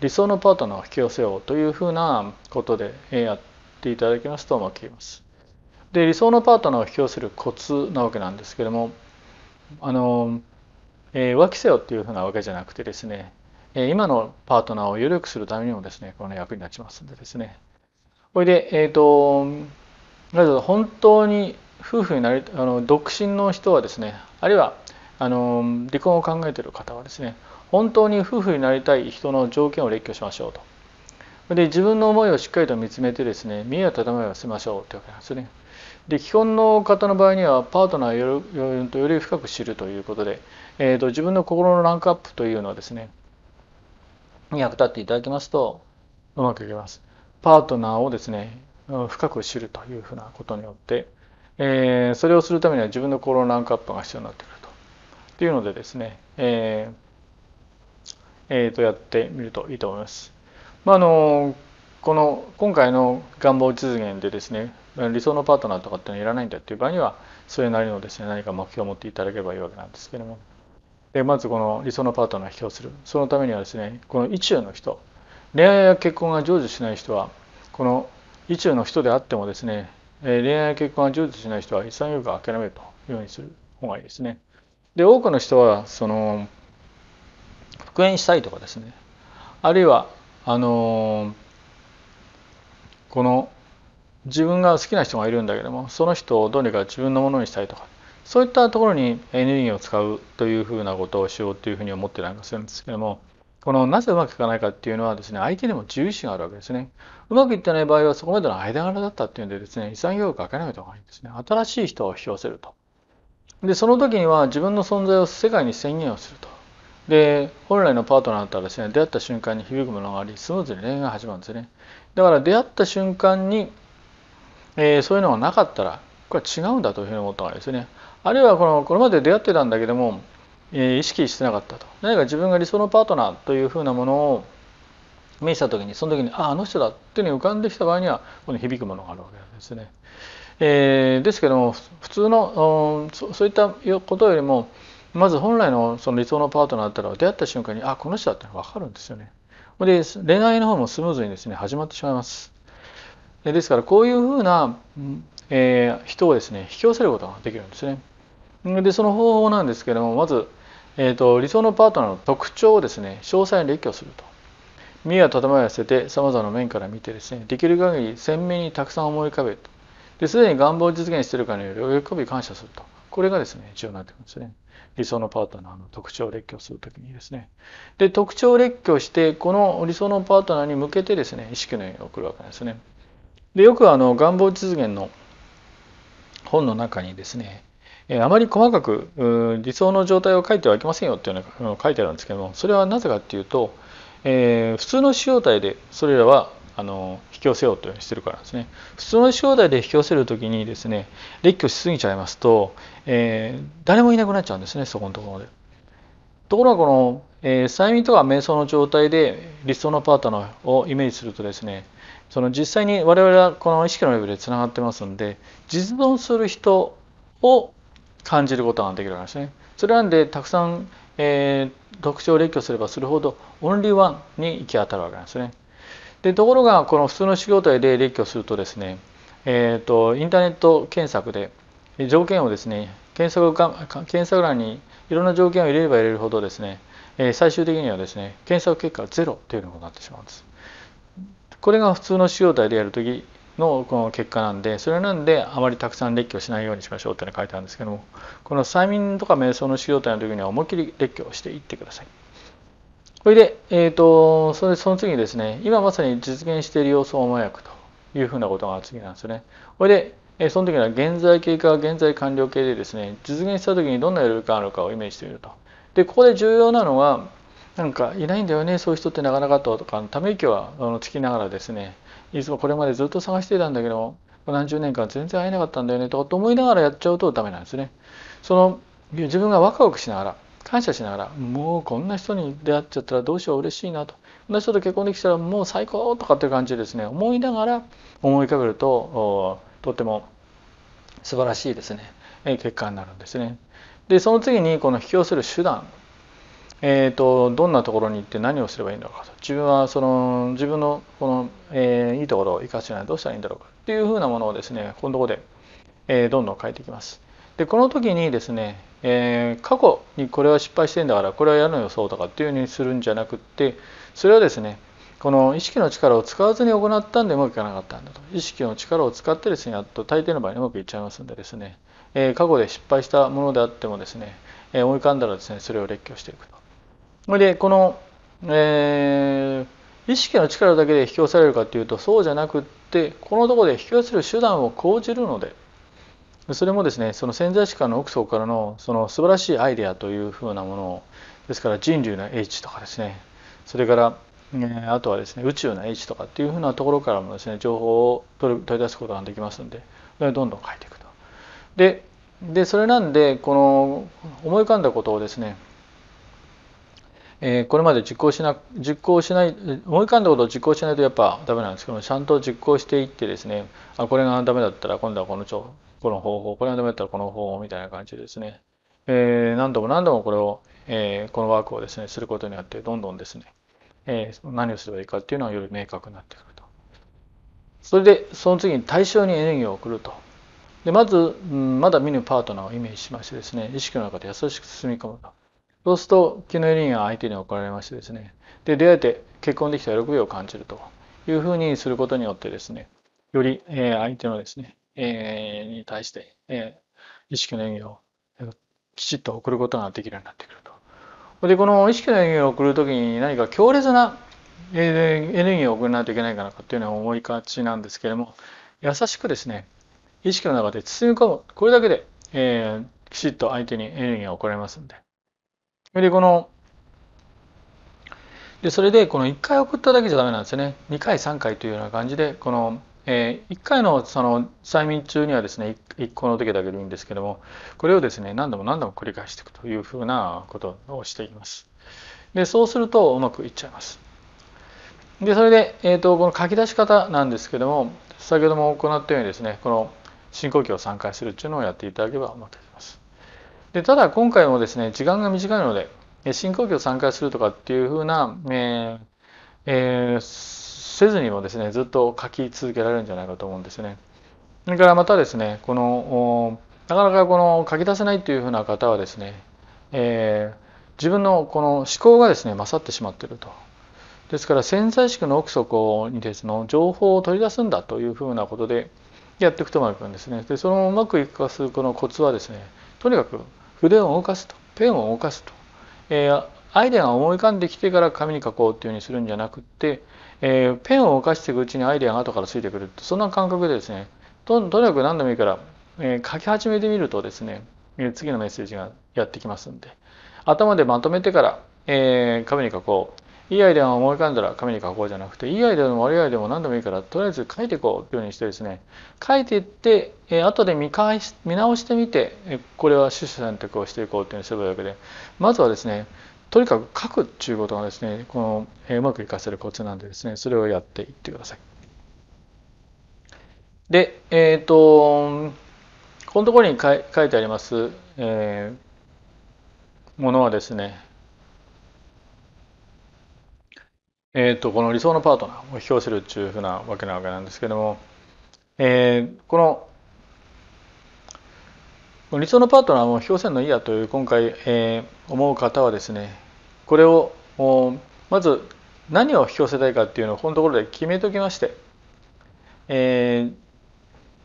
理想のパートナーを引き寄せようというふうなことでやっていただきますと思まくいます。で理想のパートナーを引き寄せるコツなわけなんですけどもあの、えー、浮気せよっていうふうなわけじゃなくてですね、え今のパートナーを緩くするためにもですねこの役に立ちますんでですねこれでえっ、ー、とまず本当に夫婦になりあの独身の人はですねあるいはあの離婚を考えている方はですね本当に夫婦になりたい人の条件を列挙しましょうと。で自分の思いをしっかりと見つめてですね見えやたためをしましょうというわけなんですね。で既婚の方の場合にはパートナーをより深く知るということで、えーと、と自分の心のランクアップというのはですね役立っていただきますとうまくいきます。パートナーをですね深く知るというふうなことによって、えー、それをするためには自分の心のランクアップが必要になってくると。というのでですね、えーえー、とやってみるといいと思います。まあ、あのこの今回の願望実現でですね理想のパートナーとかっていうのはいらないんだっていう場合にはそれなりのですね何か目標を持っていただければいいわけなんですけどもでまずこの理想のパートナーを引寄するそのためにはですねこの意中の人恋愛や結婚が成就しない人はこの意中の人であってもですね恋愛や結婚が成就しない人は一切よく諦めるというようにする方がいいですね。で多くの人はその復縁したいとかですねあるいはあのこの自分が好きな人がいるんだけどもその人をどうにか自分のものにしたいとかそういったところにエネルギーを使うというふうなことをしようというふうに思ってなんかするんですけどもこのなぜうまくいかないかっていうのはですね相手にも重視があるわけですねうまくいってない場合はそこまでの間柄だったっていうんでですね潔くけない方がいいんですね新しい人を引き寄せるとでその時には自分の存在を世界に宣言をするとで本来のパートナーだったらですね出会った瞬間に響くものがありスムーズに恋愛が始まるんですねだから出会った瞬間に、えー、そういうのがなかったらこれは違うんだというふうに思ったわけですねあるいはこのこれまで出会ってたんだけども、えー、意識してなかったと何か自分が理想のパートナーというふうなものを見した時にその時にあああの人だっていうのに浮かんできた場合にはこの響くものがあるわけですね、えー、ですけども普通のそういったことよりもまず本来のその理想のパートナーだったら出会った瞬間にあこの人だって分かるんですよね。で恋愛の方もスムーズにですね始まってしまいます。ですからこういうふうな、えー、人をですね引き寄せることができるんですね。でその方法なんですけれどもまず、えーと、理想のパートナーの特徴をですね詳細に列挙すると。見やとどまりせ捨ててさまざまな面から見てですねできる限り鮮明にたくさん思い浮かべると。ですでに願望を実現しているかのように喜び感謝すると。これがですね重要になってくるんですね。理想のパートナーの特徴を列挙するときにですねで特徴を列挙してこの理想のパートナーに向けてですね意識の意を送るわけですねでよくあの願望実現の本の中にですねあまり細かく理想の状態を書いてはいけませんよっていうのが書いてあるんですけどもそれはなぜかっていうと、えー、普通の使用体でそれらはあの引き寄せようとしてるからですね普通の正代で引き寄せる時にですね列挙しすぎちゃいますと、えー、誰もいなくなっちゃうんですねそこのところで。ところがこの、えー、催眠とか瞑想の状態で理想のパートナーをイメージするとですねその実際に我々はこの意識のレベルでつながってますんで実存する人を感じることができるんですね。それなんでたくさん、えー、特徴を列挙すればするほどオンリーワンに行き当たるわけなんですね。でところがこの普通の指標体で列挙するとですね、えーと、インターネット検索で条件をですね検索検索欄にいろんな条件を入れれば入れるほどですね、え最終的にはですね検索結果がロというのうになってしまうんです。これが普通の指標体でやるときのこの結果なんでそれなんであまりたくさん列挙しないようにしましょうというのが書いてあるんですけどもこの催眠とか瞑想の指標体の時には思いっきり列挙していってください。それで、えーと、それその次にですね今まさに実現している様相模薬というふうなことが次なんですよね。これでその時は現在形か現在完了形でですね実現した時にどんなや力があるかをイメージしてみると。でここで重要なのはなんかいないんだよねそういう人ってなかなかとかため息はつきながらですねいつもこれまでずっと探してたんだけど何十年間全然会えなかったんだよねとかと思いながらやっちゃうとダメなんですね。その自分がワクワクしながら感謝しながらもうこんな人に出会っちゃったらどうしよう嬉しいなとこんな人と結婚できたらもう最高とかっていう感じでですね思いながら思い浮かべるととても素晴らしいですね結果になるんですね。でその次にこの引き寄せる手段えーと、どんなところに行って何をすればいいんだろうかと自分はその自分のこの、えー、いいところを生かすないどうしたらいいんだろうかっていうふうなものをですねこのところで、えー、どんどん変えていきます。でこの時にですね、えー、過去にこれは失敗してんだからこれはやるのよそうかっていうふうにするんじゃなくってそれはですねこの意識の力を使わずに行ったんでうまくいかなかったんだと意識の力を使ってですねやっと大抵の場合にうまくいっちゃいますんでですね、えー、過去で失敗したものであってもですね、えー、思い浮かんだらですねそれを列挙していくと。でこの、えー、意識の力だけで引き寄せられるかというとそうじゃなくってこのとこで引き寄せる手段を講じるのでそれもですねその潜在意識の奥層からのその素晴らしいアイデアというふうなものをですから人類の英知とかですねそれからあとはですね宇宙の英知とかっていうふうなところからもですね情報を取り出すことができますんでどんどん書いていくと。ででそれなんでこの思い浮かんだことをですねえこれまで実行しな実行しない思い浮かんだことを実行しないとやっぱダメなんですけどもちゃんと実行していってですねあこれがダメだったら今度はこのこの方法、これがどうやったらこの方法みたいな感じでですね、えー、何度も何度もこれを、えー、このワークをですね、することによって、どんどんですね、えー、何をすればいいかっていうのはより明確になってくると。それで、その次に対象にエネルギーを送ると。でまず、うん、まだ見ぬパートナーをイメージしましてですね、意識の中で優しく進み込むと。そうすると、気のエネルギーが相手に送られましてですね、で、出会えて結婚できた喜びを感じるというふうにすることによってですね、より、えー、相手のですね、えー、に対して、えー、意識の演技をきちっと送ることができるようになってくると。でこの意識の演技を送る時に何か強烈なエネルギーを送らないといけないかなっていうのは思いがちなんですけれども優しくですね意識の中で包み込むこれだけで、えー、きちっと相手にエネルギーが送られますんで。でこのでそれでこの1回送っただけじゃダメなんですよね2回3回というような感じでこのえー、1回のその催眠中にはですね1個の時だけでいいんですけどもこれをですね何度も何度も繰り返していくというふうなことをしていますでそうするとうまくいっちゃいますでそれで、えーと、この書き出し方なんですけども先ほども行ったようにですねこの深呼吸を3回するっていうのをやっていただければうまくいきますでただ今回もですね時間が短いので深呼吸を3回するとかっていうふうな、えーえーせずにもですねずっと書き続けられるんじゃないかと思うんですね。それからまたですねこのなかなかこの書き出せないというふうな方はですね、えー、自分のこの思考がですね勝ってしまっていると。ですから潜在意識の奥底にですね情報を取り出すんだというふうなことでやっていくとうまくいくんですね。でそのうまくいくかすこのコツはですねとにかく筆を動かすとペンを動かすと、えー、アイデアが思い浮かんできてから紙に書こうっていうふうにするんじゃなくってえー、ペンを動かしていくうちにアイデアが後からついてくるそんな感覚でですねととにかく何でもいいから、えー、書き始めてみるとですね、次のメッセージがやってきますんで頭でまとめてから、えー、紙に書こういいアイデアを思い浮かんだら紙に書こうじゃなくていいアイデアでも悪いアイデアでも何でもいいからとりあえず書いていこうというようにしてですね書いていって、えー、後で見返し見直してみて、えこれは取捨選択をしていこうというようにするわけでまずはですねとにかく書くっていうことがですねこの、えうまく活かせるコツなんでですねそれをやっていってください。でえっ、ー、とこのところに書いてあります、えー、ものはですねえーと、この理想のパートナーを表するっていうふうなわけなわけなんですけども、えー、この理想のパートナーを表せんのいいやという今回、えー、思う方はですねこれをまず何を引き寄せたいかっていうのをこのところで決めておきまして、えー、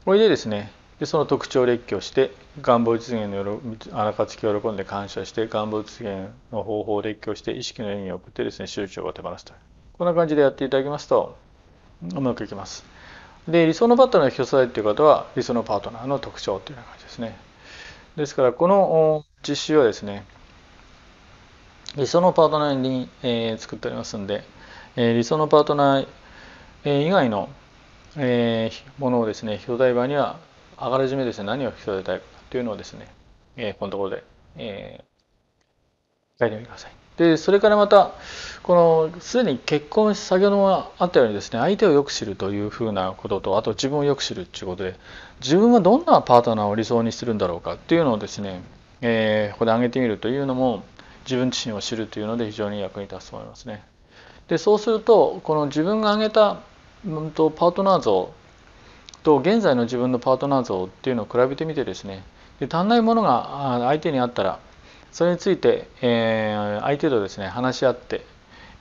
これでですねでその特徴を列挙して願望実現の暁を喜んで感謝して願望実現の方法を列挙して意識の意味を送ってですね集中を手放すとこんな感じでやっていただきますとうまくいきますで理想のパートナーを引き寄せたいっていう方は理想のパートナーの特徴というような感じですねですからこの実習はですね理想のパートナーに、えー、作っておりますんで、えー、理想のパートナー、えー、以外の、えー、ものをですね表題場にはあがらじめですね何を表題たいかというのをですね、えー、このところで、えー、書いてみてください。でそれからまたこのすでに結婚先ほどもあったようにですね相手をよく知るというふうなこととあと自分をよく知るっていうことで自分はどんなパートナーを理想にするんだろうかっていうのをですね、えー、ここで挙げてみるというのも自分自身を知るというので非常に役に立つと思いますね。でそうするとこの自分が挙げた、うん、とパートナー像と現在の自分のパートナー像っていうのを比べてみてですねで足んないものが相手にあったらそれについて、えー、相手とですね話し合って、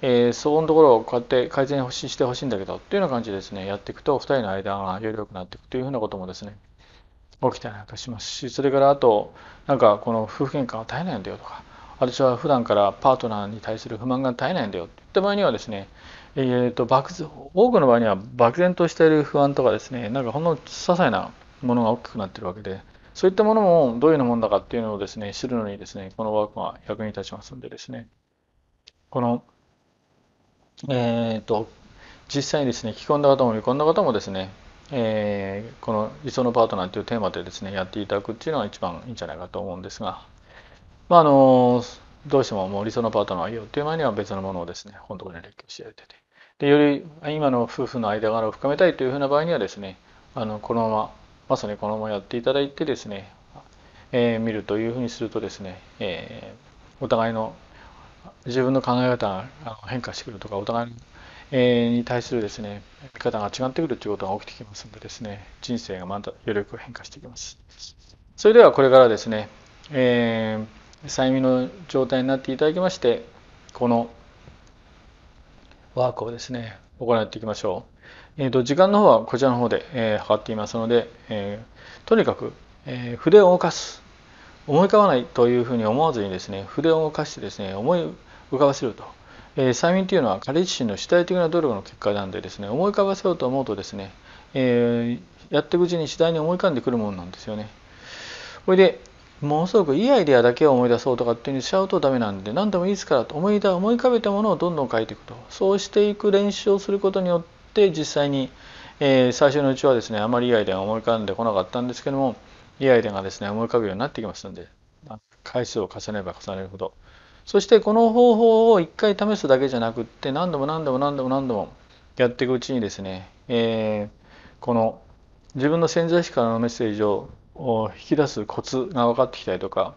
えー、そこのところをこうやって改善してほしいんだけどっていうような感じでですねやっていくと2人の間がより良くなっていくというふうなこともですね起きたりなんかしますしそれからあとなんかこの夫婦喧嘩は絶えないんだよとか私は普段からパートナーに対する不満が絶えないんだよって言った場合にはですねえーと、多くの場合には漠然としている不安とかですねなんかほんの些細なものが大きくなってるわけでそういったものもどういうものだかっていうのをですね、知るのにですね、このワークが役に立ちますんでですね、この、えっ、ー、と、実際にですね、込んだ方も見込んだ方もですね、えー、この理想のパートナーというテーマでですね、やっていただくっていうのが一番いいんじゃないかと思うんですが、まあ、あの、どうしてももう理想のパートナーいいよっていう前には別のものをですね、本当に列挙してやってて、でより今の夫婦の間柄を深めたいというふうな場合にはですね、あのこのまままさにこのままやっていただいてですね、えー、見るというふうにするとですね、えー、お互いの自分の考え方が変化してくるとかお互いえに対するですね見方が違ってくるということが起きてきますのでですね人生がまたより変化してきますそれではこれからですね、えー、催眠の状態になっていただきましてこのワークをですね行っていきましょうえー、と時間の方はこちらの方で、えー、測っていますので、えー、とにかく、えー、筆を動かす思い浮かばないというふうに思わずにですね筆を動かしてですね思い浮かばせると、えー、催眠というのは彼自身の主体的な努力の結果なんでですね思い浮かばせようと思うとですね、えー、やっていくうちに次第に思い浮かんでくるものなんですよね。これでものすごくいいアイデアだけを思い出そうとかっていうふうにしちゃうとダメなんで何でもいいですからと思い浮かべたものをどんどん書いていくとそうしていく練習をすることによってって実際に、えー、最初のうちはですねあまりいいアイデアが思い浮かんでこなかったんですけどもいいアイデアがですね思い浮かぶようになってきますので回数を重ねれば重ねるほどそしてこの方法を1回試すだけじゃなくって何度も何度も何度も何度もやっていくうちにですね、えー、この自分の潜在意識からのメッセージを引き出すコツが分かってきたりとか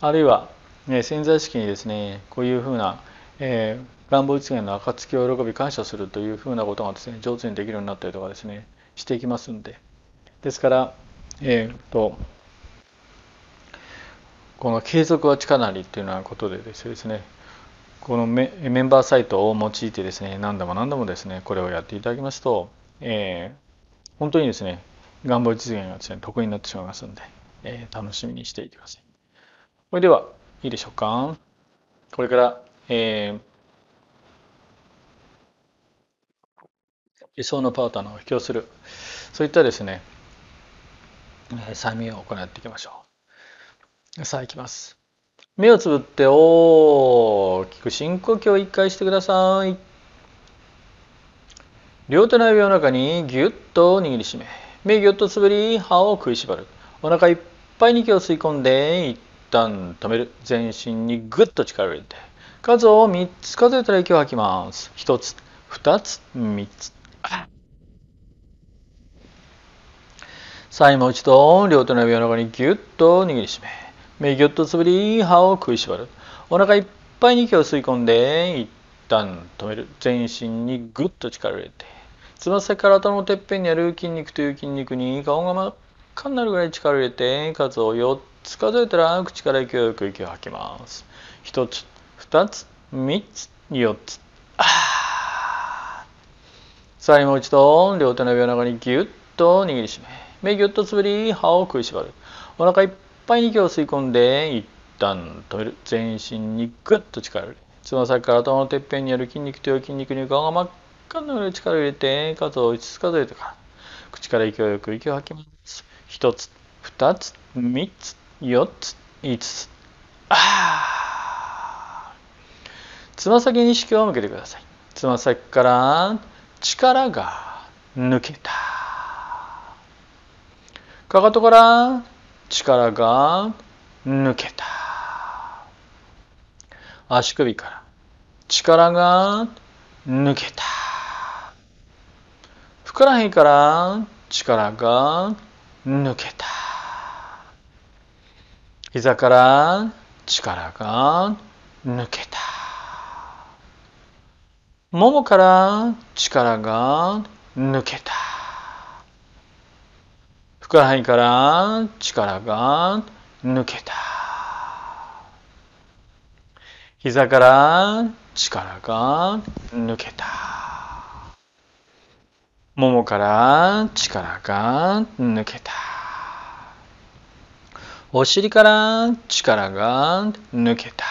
あるいは、ね、潜在意識にですねこういうふうな、えー、願望実現の暁を喜び感謝するというふうなことがですね上手にできるようになったりとかですねしていきますんでですからえっ、とこの継続は力なりというようなことでですねこのメンバーサイトを用いてですね何度も何度もですねこれをやっていただきますと、えー、本当にですね願望実現がですね得意になってしまいますので、えー、楽しみにしていてください。それではいいでしょうか。これから、えー理想のパートナーを布教するそういったですね催眠を行っていきましょうさあいきます目をつぶって大きく深呼吸を1回してください両手の指を中にぎゅっと握りしめ目ぎゅっとつぶり歯を食いしばるお腹いっぱいに息を吸い込んで一旦止める全身にぐっと力を入れて数を3つ数えたら息を吐きます1つ2つ3つさあ今一度両手の指を中にぎゅっと握りしめ目ギュッとつぶり歯を食いしばるお腹いっぱいに息を吸い込んで一旦止める全身にぐっと力を入れてつま先から頭のてっぺんにある筋肉という筋肉に顔が真っ赤になるぐらい力を入れて数を4つ数えたら口から勢いよく息を吐きます1つ2つ3つ4つああさらにもう一度両手の上の中にぎゅっと握りしめ目ぎゅっとつぶり歯を食いしばるお腹いっぱいに息を吸い込んで一旦止める全身にぐっと力を入れつま先から頭のてっぺんにある筋肉という筋肉に顔が真っ赤になる力を入れて数を5つ数えてから口から勢いよく息を吐きます1つ2つ3つ4つ5つあつま先に意識を向けてくださいつま先から力が抜けたかかとから力が抜けた足首から力が抜けたふくらへんから力が抜けた膝から力が抜けたももから力が抜けた。ふくらはぎから力が抜けた。膝から力が抜けた。ももから力が抜けた。お尻から力が抜けた。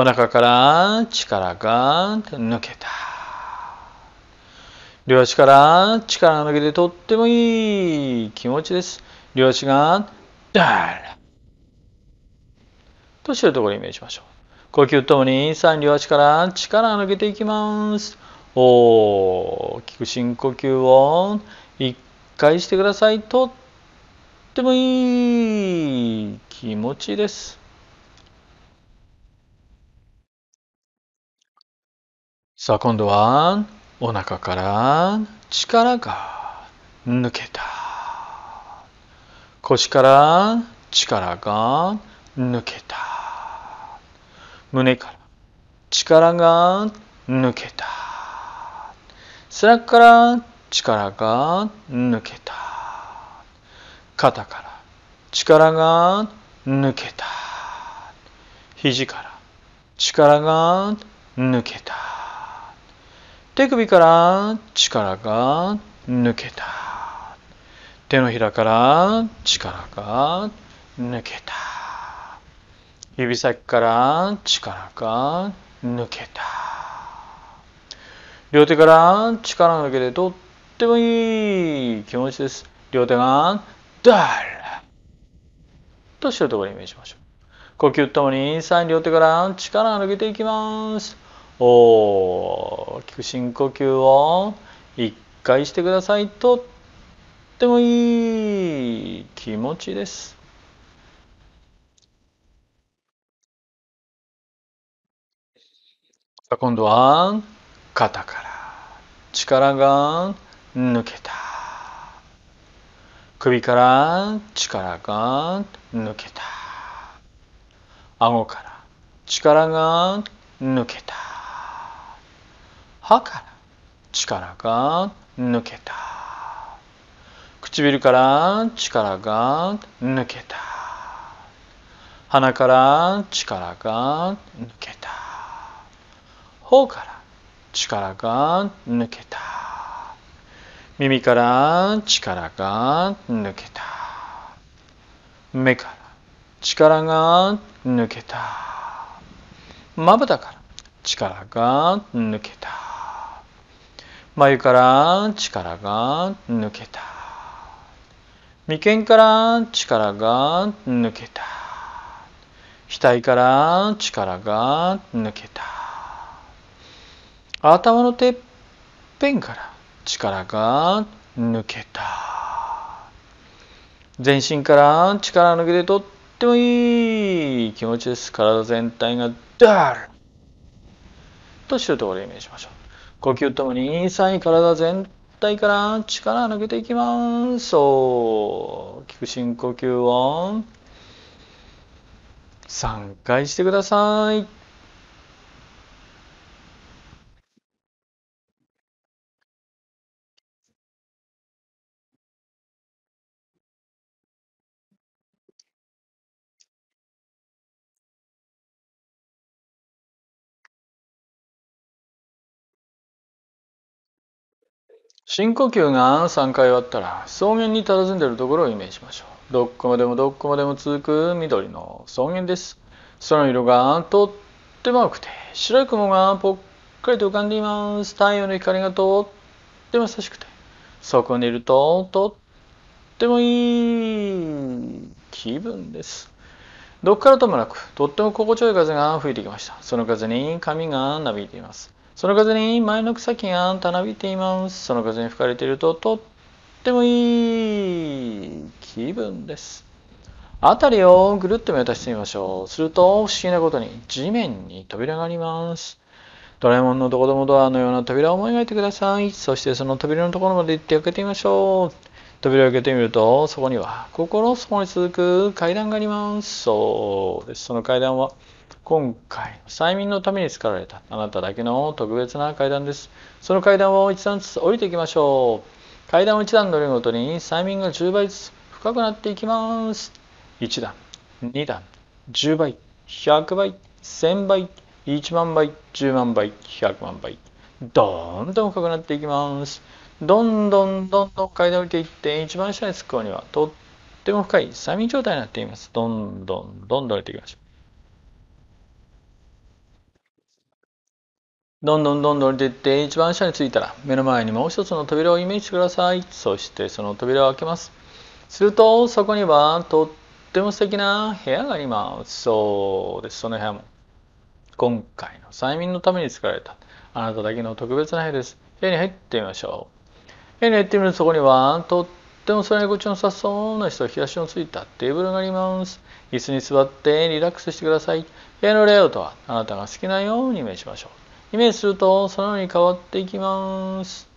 お腹から力が抜けた。両足から力が抜けてとってもいい気持ちです。両足が、ダーとしてるところイメージしましょう。呼吸ともに3両足から力が抜けていきます。大きく深呼吸を1回してください。とってもいい気持ちです。さあ今度はお腹から力が抜けた腰から力が抜けた胸から力が抜けた背中から力が抜けた肩から力が抜けた肘から力が抜けた手首から力が抜けた。手のひらから力が抜けた。指先から力が抜けた。両手から力が抜けてとってもいい気持ちです。両手がダルとしてるところをイメージしましょう。呼吸ともに、サイに両手から力が抜けていきます。大きく深呼吸を1回してくださいとってもいい気持ちです。さあ今度は肩から力が抜けた首から力が抜けた顎から力が抜けた歯から力が抜けた唇から力が抜けた鼻から力が抜けた頬から力が抜けた耳から力が抜けた目から力が抜けたまぶたから力が抜けた眉から力が抜けた眉間から力が抜けた額から力が抜けた頭のてっぺんから力が抜けた全身から力抜けてとってもいい気持ちです体全体がダールとしてるところでイメージしましょう呼吸ともに i n s 体全体から力抜けていきますそう聞く深呼吸を3回してください深呼吸が3回終わったら草原に佇んでいるところをイメージしましょうどこまでもどこまでも続く緑の草原です空の色がとっても青くて白い雲がぽっかりと浮かんでいます太陽の光がとっても優しくてそこにいるととってもいい気分ですどこからともなくとっても心地よい風が吹いてきましたその風に髪がなびいていますその風に前の草木がたなびいています。その風に吹かれているととってもいい気分です。辺りをぐるっと目をしてみましょう。すると不思議なことに地面に扉があります。ドラえもんのどこどもドアのような扉を思い描いてください。そしてその扉のところまで行って開けてみましょう。扉を開けてみると、そこには心そこに続く階段があります。そうです。その階段は今回催眠のために作られたあなただけの特別な階段ですその階段を一段ずつ降りていきましょう階段を一段乗るごとに催眠が10倍ずつ深くなっていきます1段2段10倍100倍1000倍1万倍10万倍100万倍どんどん深くなっていきますどんどんどんどん階段降りていって一番下に着く頃にはとっても深い催眠状態になっていますどんどんどんどん降りていきましょうどんどんどんどん出て一番下に着いたら目の前にもう一つの扉をイメージしてくださいそしてその扉を開けますするとそこにはとっても素敵な部屋がありますそうですその部屋も今回の催眠のために作られたあなただけの特別な部屋です部屋に入ってみましょう部屋に入ってみるとそこにはとってもそれに心ちのさそうな人やしのついたテーブルがあります椅子に座ってリラックスしてください部屋のレイアウトはあなたが好きなようにイメージしましょうイメージするとそのように変わっていきます。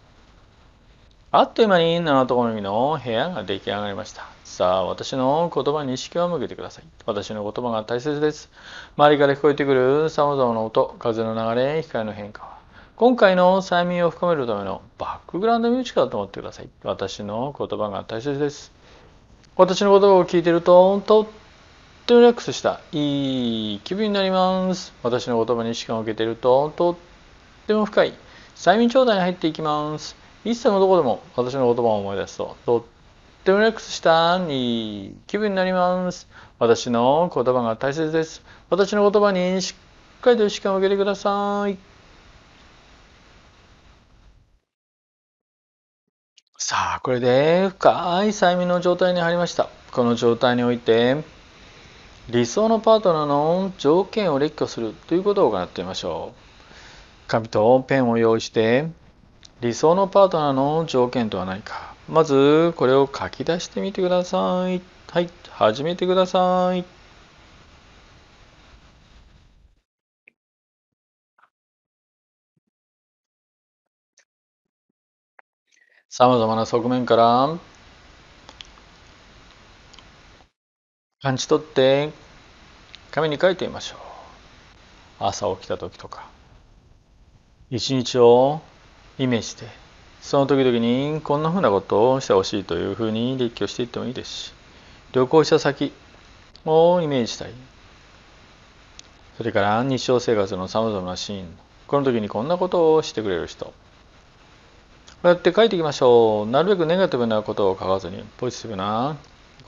あっという間に七と好みの部屋が出来上がりました。さあ、私の言葉に意識を向けてください。私の言葉が大切です。周りから聞こえてくる様々な音、風の流れ、光の変化は、今回の催眠を深めるためのバックグラウンドミュージカルと思ってください。私の言葉が大切です。私の言葉を聞いていると、とっリラックスしたいい気分になります。私の言葉に意識を受けていると、とっても深い催眠状態に入っていきます。一切のどこでも私の言葉を思い出すと、とってもリラックスしたいい気分になります。私の言葉が大切です。私の言葉にしっかりと意識を受けてください。さあ、これで深い催眠の状態に入りました。この状態において、理想のパートナーの条件を列挙するということを行ってみましょう紙とペンを用意して理想のパートナーの条件とは何かまずこれを書き出してみてくださいはい始めてくださいさまざまな側面から感じ取って紙に書いてみましょう朝起きた時とか一日をイメージしてその時々にこんなふうなことをしてほしいというふうに列挙していってもいいですし旅行した先をイメージしたりそれから日常生活のさまざまなシーンこの時にこんなことをしてくれる人こうやって書いていきましょうなるべくネガティブなことを書かずにポジティブな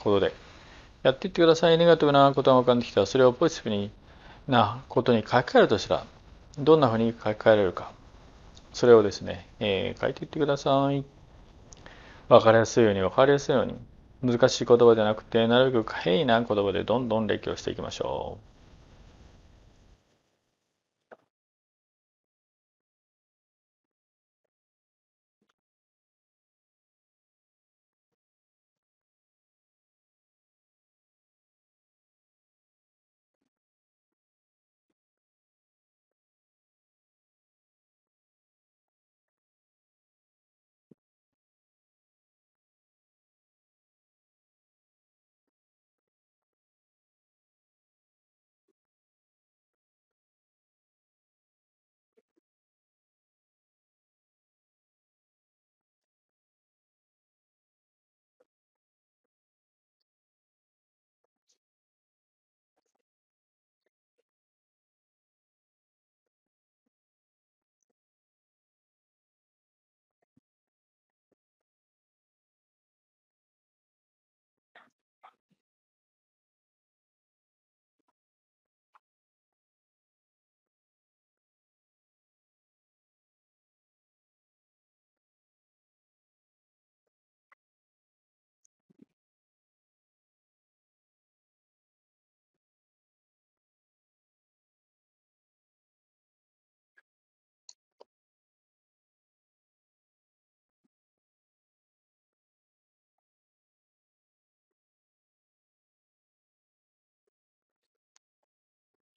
ことでやっていってくださいネガティブなことが分かんてきたらそれをポジティブになことに書き換えるとしたらどんなふうに書き換えられるかそれをですね、えー、書いていってください分かりやすいように分かりやすいように難しい言葉じゃなくてなるべく変異な言葉でどんどん列挙していきましょう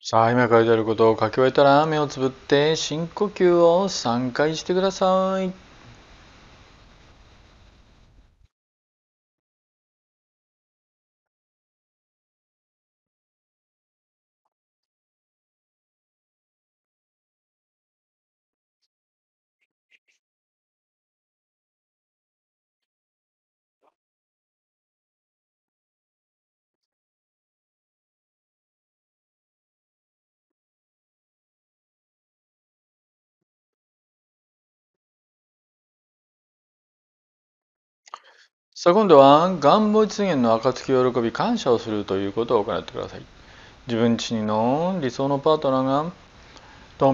さあ、今書いてあることを書き終えたら目をつぶって深呼吸を3回してください。さあ今度は願望実現の暁喜び感謝をするということを行ってください自分自身の理想のパートナーがと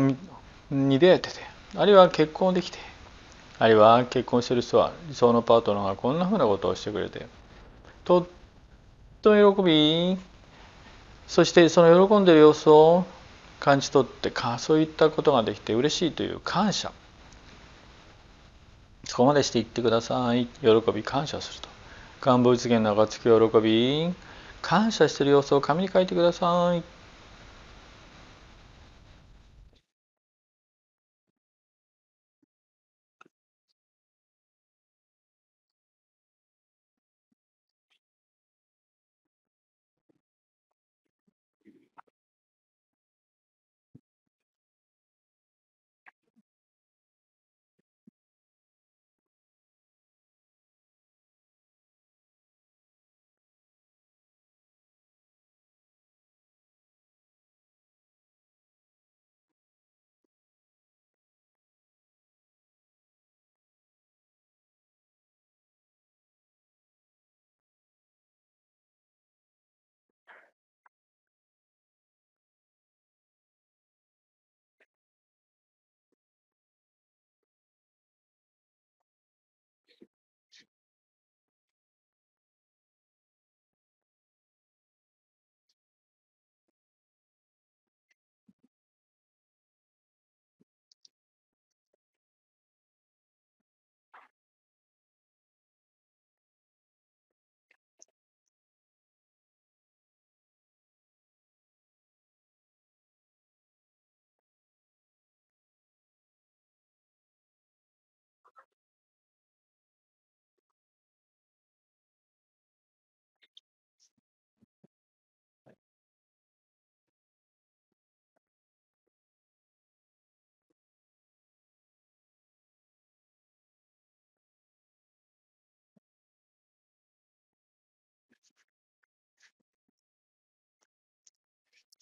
に出会えててあるいは結婚できてあるいは結婚してる人は理想のパートナーがこんなふうなことをしてくれてとっと喜びそしてその喜んでる様子を感じ取ってかそういったことができて嬉しいという感謝そこまでしていってください。喜び、感謝すると。願望実現の暁を喜び、感謝してる様子を紙に書いてください。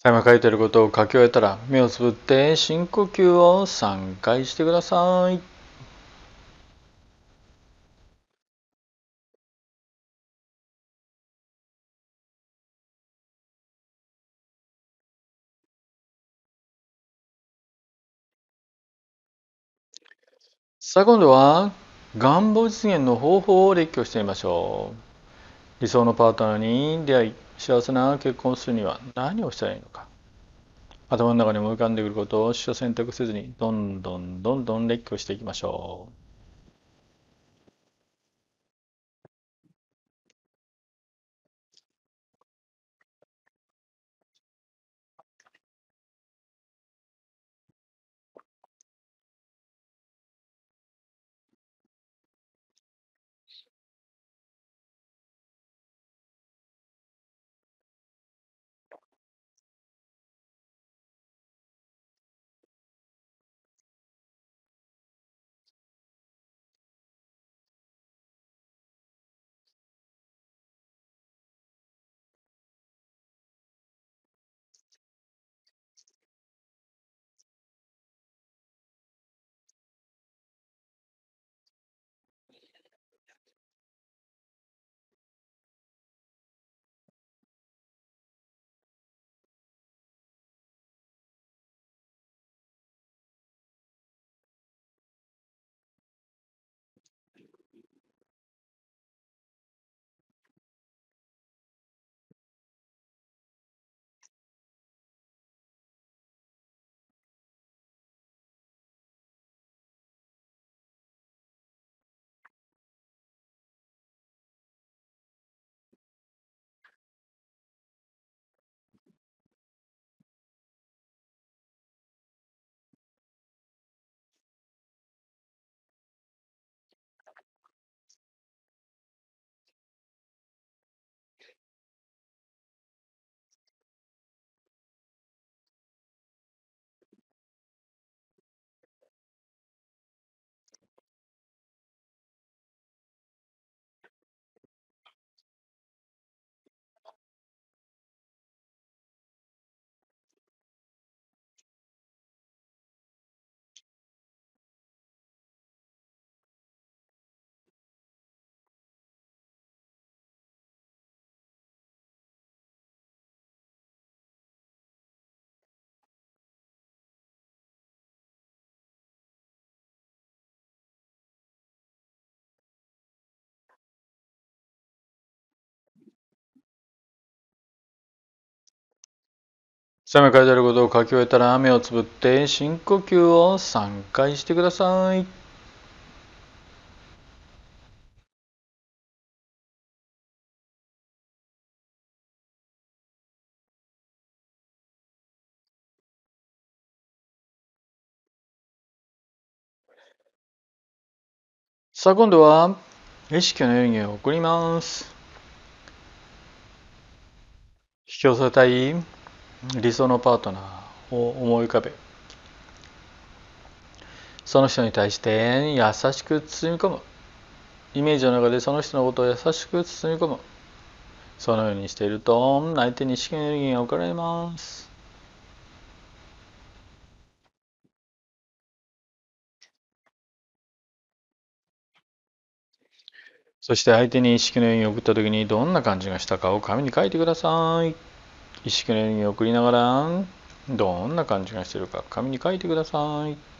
今書いてることを書き終えたら目をつぶって深呼吸を3回してください。さあ今度は願望実現の方法を列挙してみましょう。理想のパートナーに出会い幸せな結婚するには何をしたらいいのか頭の中に思い浮かんでくることを取捨選択せずにどんどんどんどん列挙していきましょう。さ目書いてあることを書き終えたら目をつぶって深呼吸を3回してください。さあ今度は意識の演技を送ります。引き寄せたい理想のパートナーを思い浮かべその人に対して優しく包み込むイメージの中でその人のことを優しく包み込むそのようにしていると相手に意識エネルギーが送られますそして相手に意識の演技を送った時にどんな感じがしたかを紙に書いてください。意識のように送りながらどんな感じがしてるか紙に書いてください。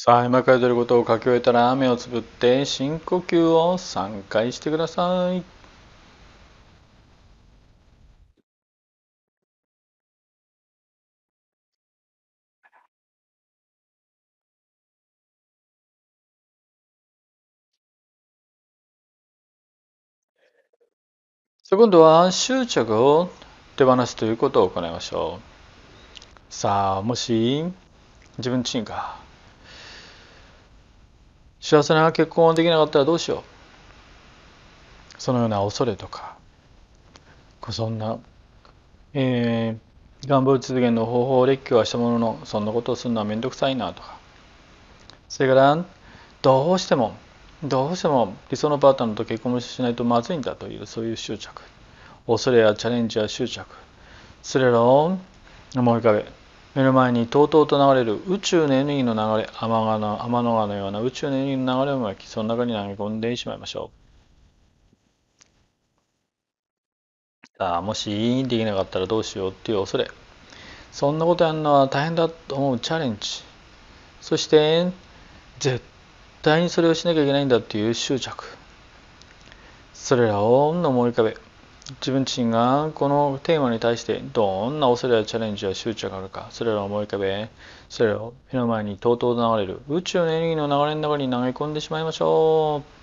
さあ、今から出ることを書き終えたら目をつぶって深呼吸を3回してください。さあ今度は執着を手放すということを行いましょう。さあ、もし自分自身が幸せな結婚ができなかったらどうしようそのような恐れとかそんな、えー、願望実現の方法を列挙はしたもののそんなことをするのは面倒くさいなとかそれからどうしてもどうしても理想のパートナーと結婚しないとまずいんだというそういう執着恐れやチャレンジや執着それらを思い浮かべ目の前にとうとうと流れる宇宙のエネルギーの流れ天の天の川のような宇宙のエネルギーの流れを巻きその中に投げ込んでしまいましょうさあもしいいできなかったらどうしようっていう恐れそんなことやるのは大変だと思うチャレンジそして絶対にそれをしなきゃいけないんだっていう執着それらを思い浮かべ自分自身がこのテーマに対してどんな恐れやチャレンジや執着があるかそれらを思い浮かべそれを目の前にとうとう流れる宇宙のエネルギーの流れの中に投げ込んでしまいましょう。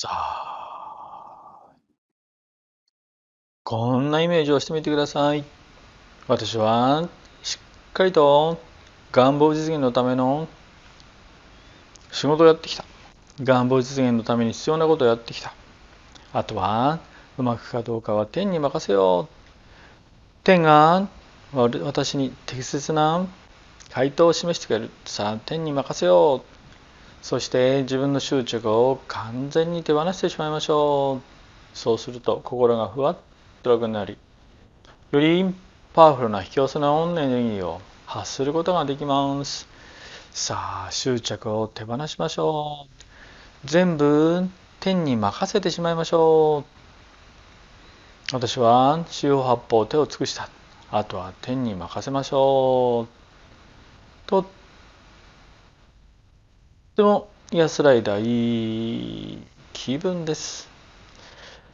さあ、こんなイメージをしてみてください。私は、しっかりと願望実現のための仕事をやってきた。願望実現のために必要なことをやってきた。あとは、うまくかどうかは天に任せよう。天が私に適切な回答を示してくれる。さあ、天に任せよう。そして自分の執着を完全に手放してしまいましょうそうすると心がふわっと楽になりよりパワフルな引き寄せのエネルギーを発することができますさあ執着を手放しましょう全部天に任せてしまいましょう私は四方八方手を尽くしたあとは天に任せましょうとっても安らいだいい気分です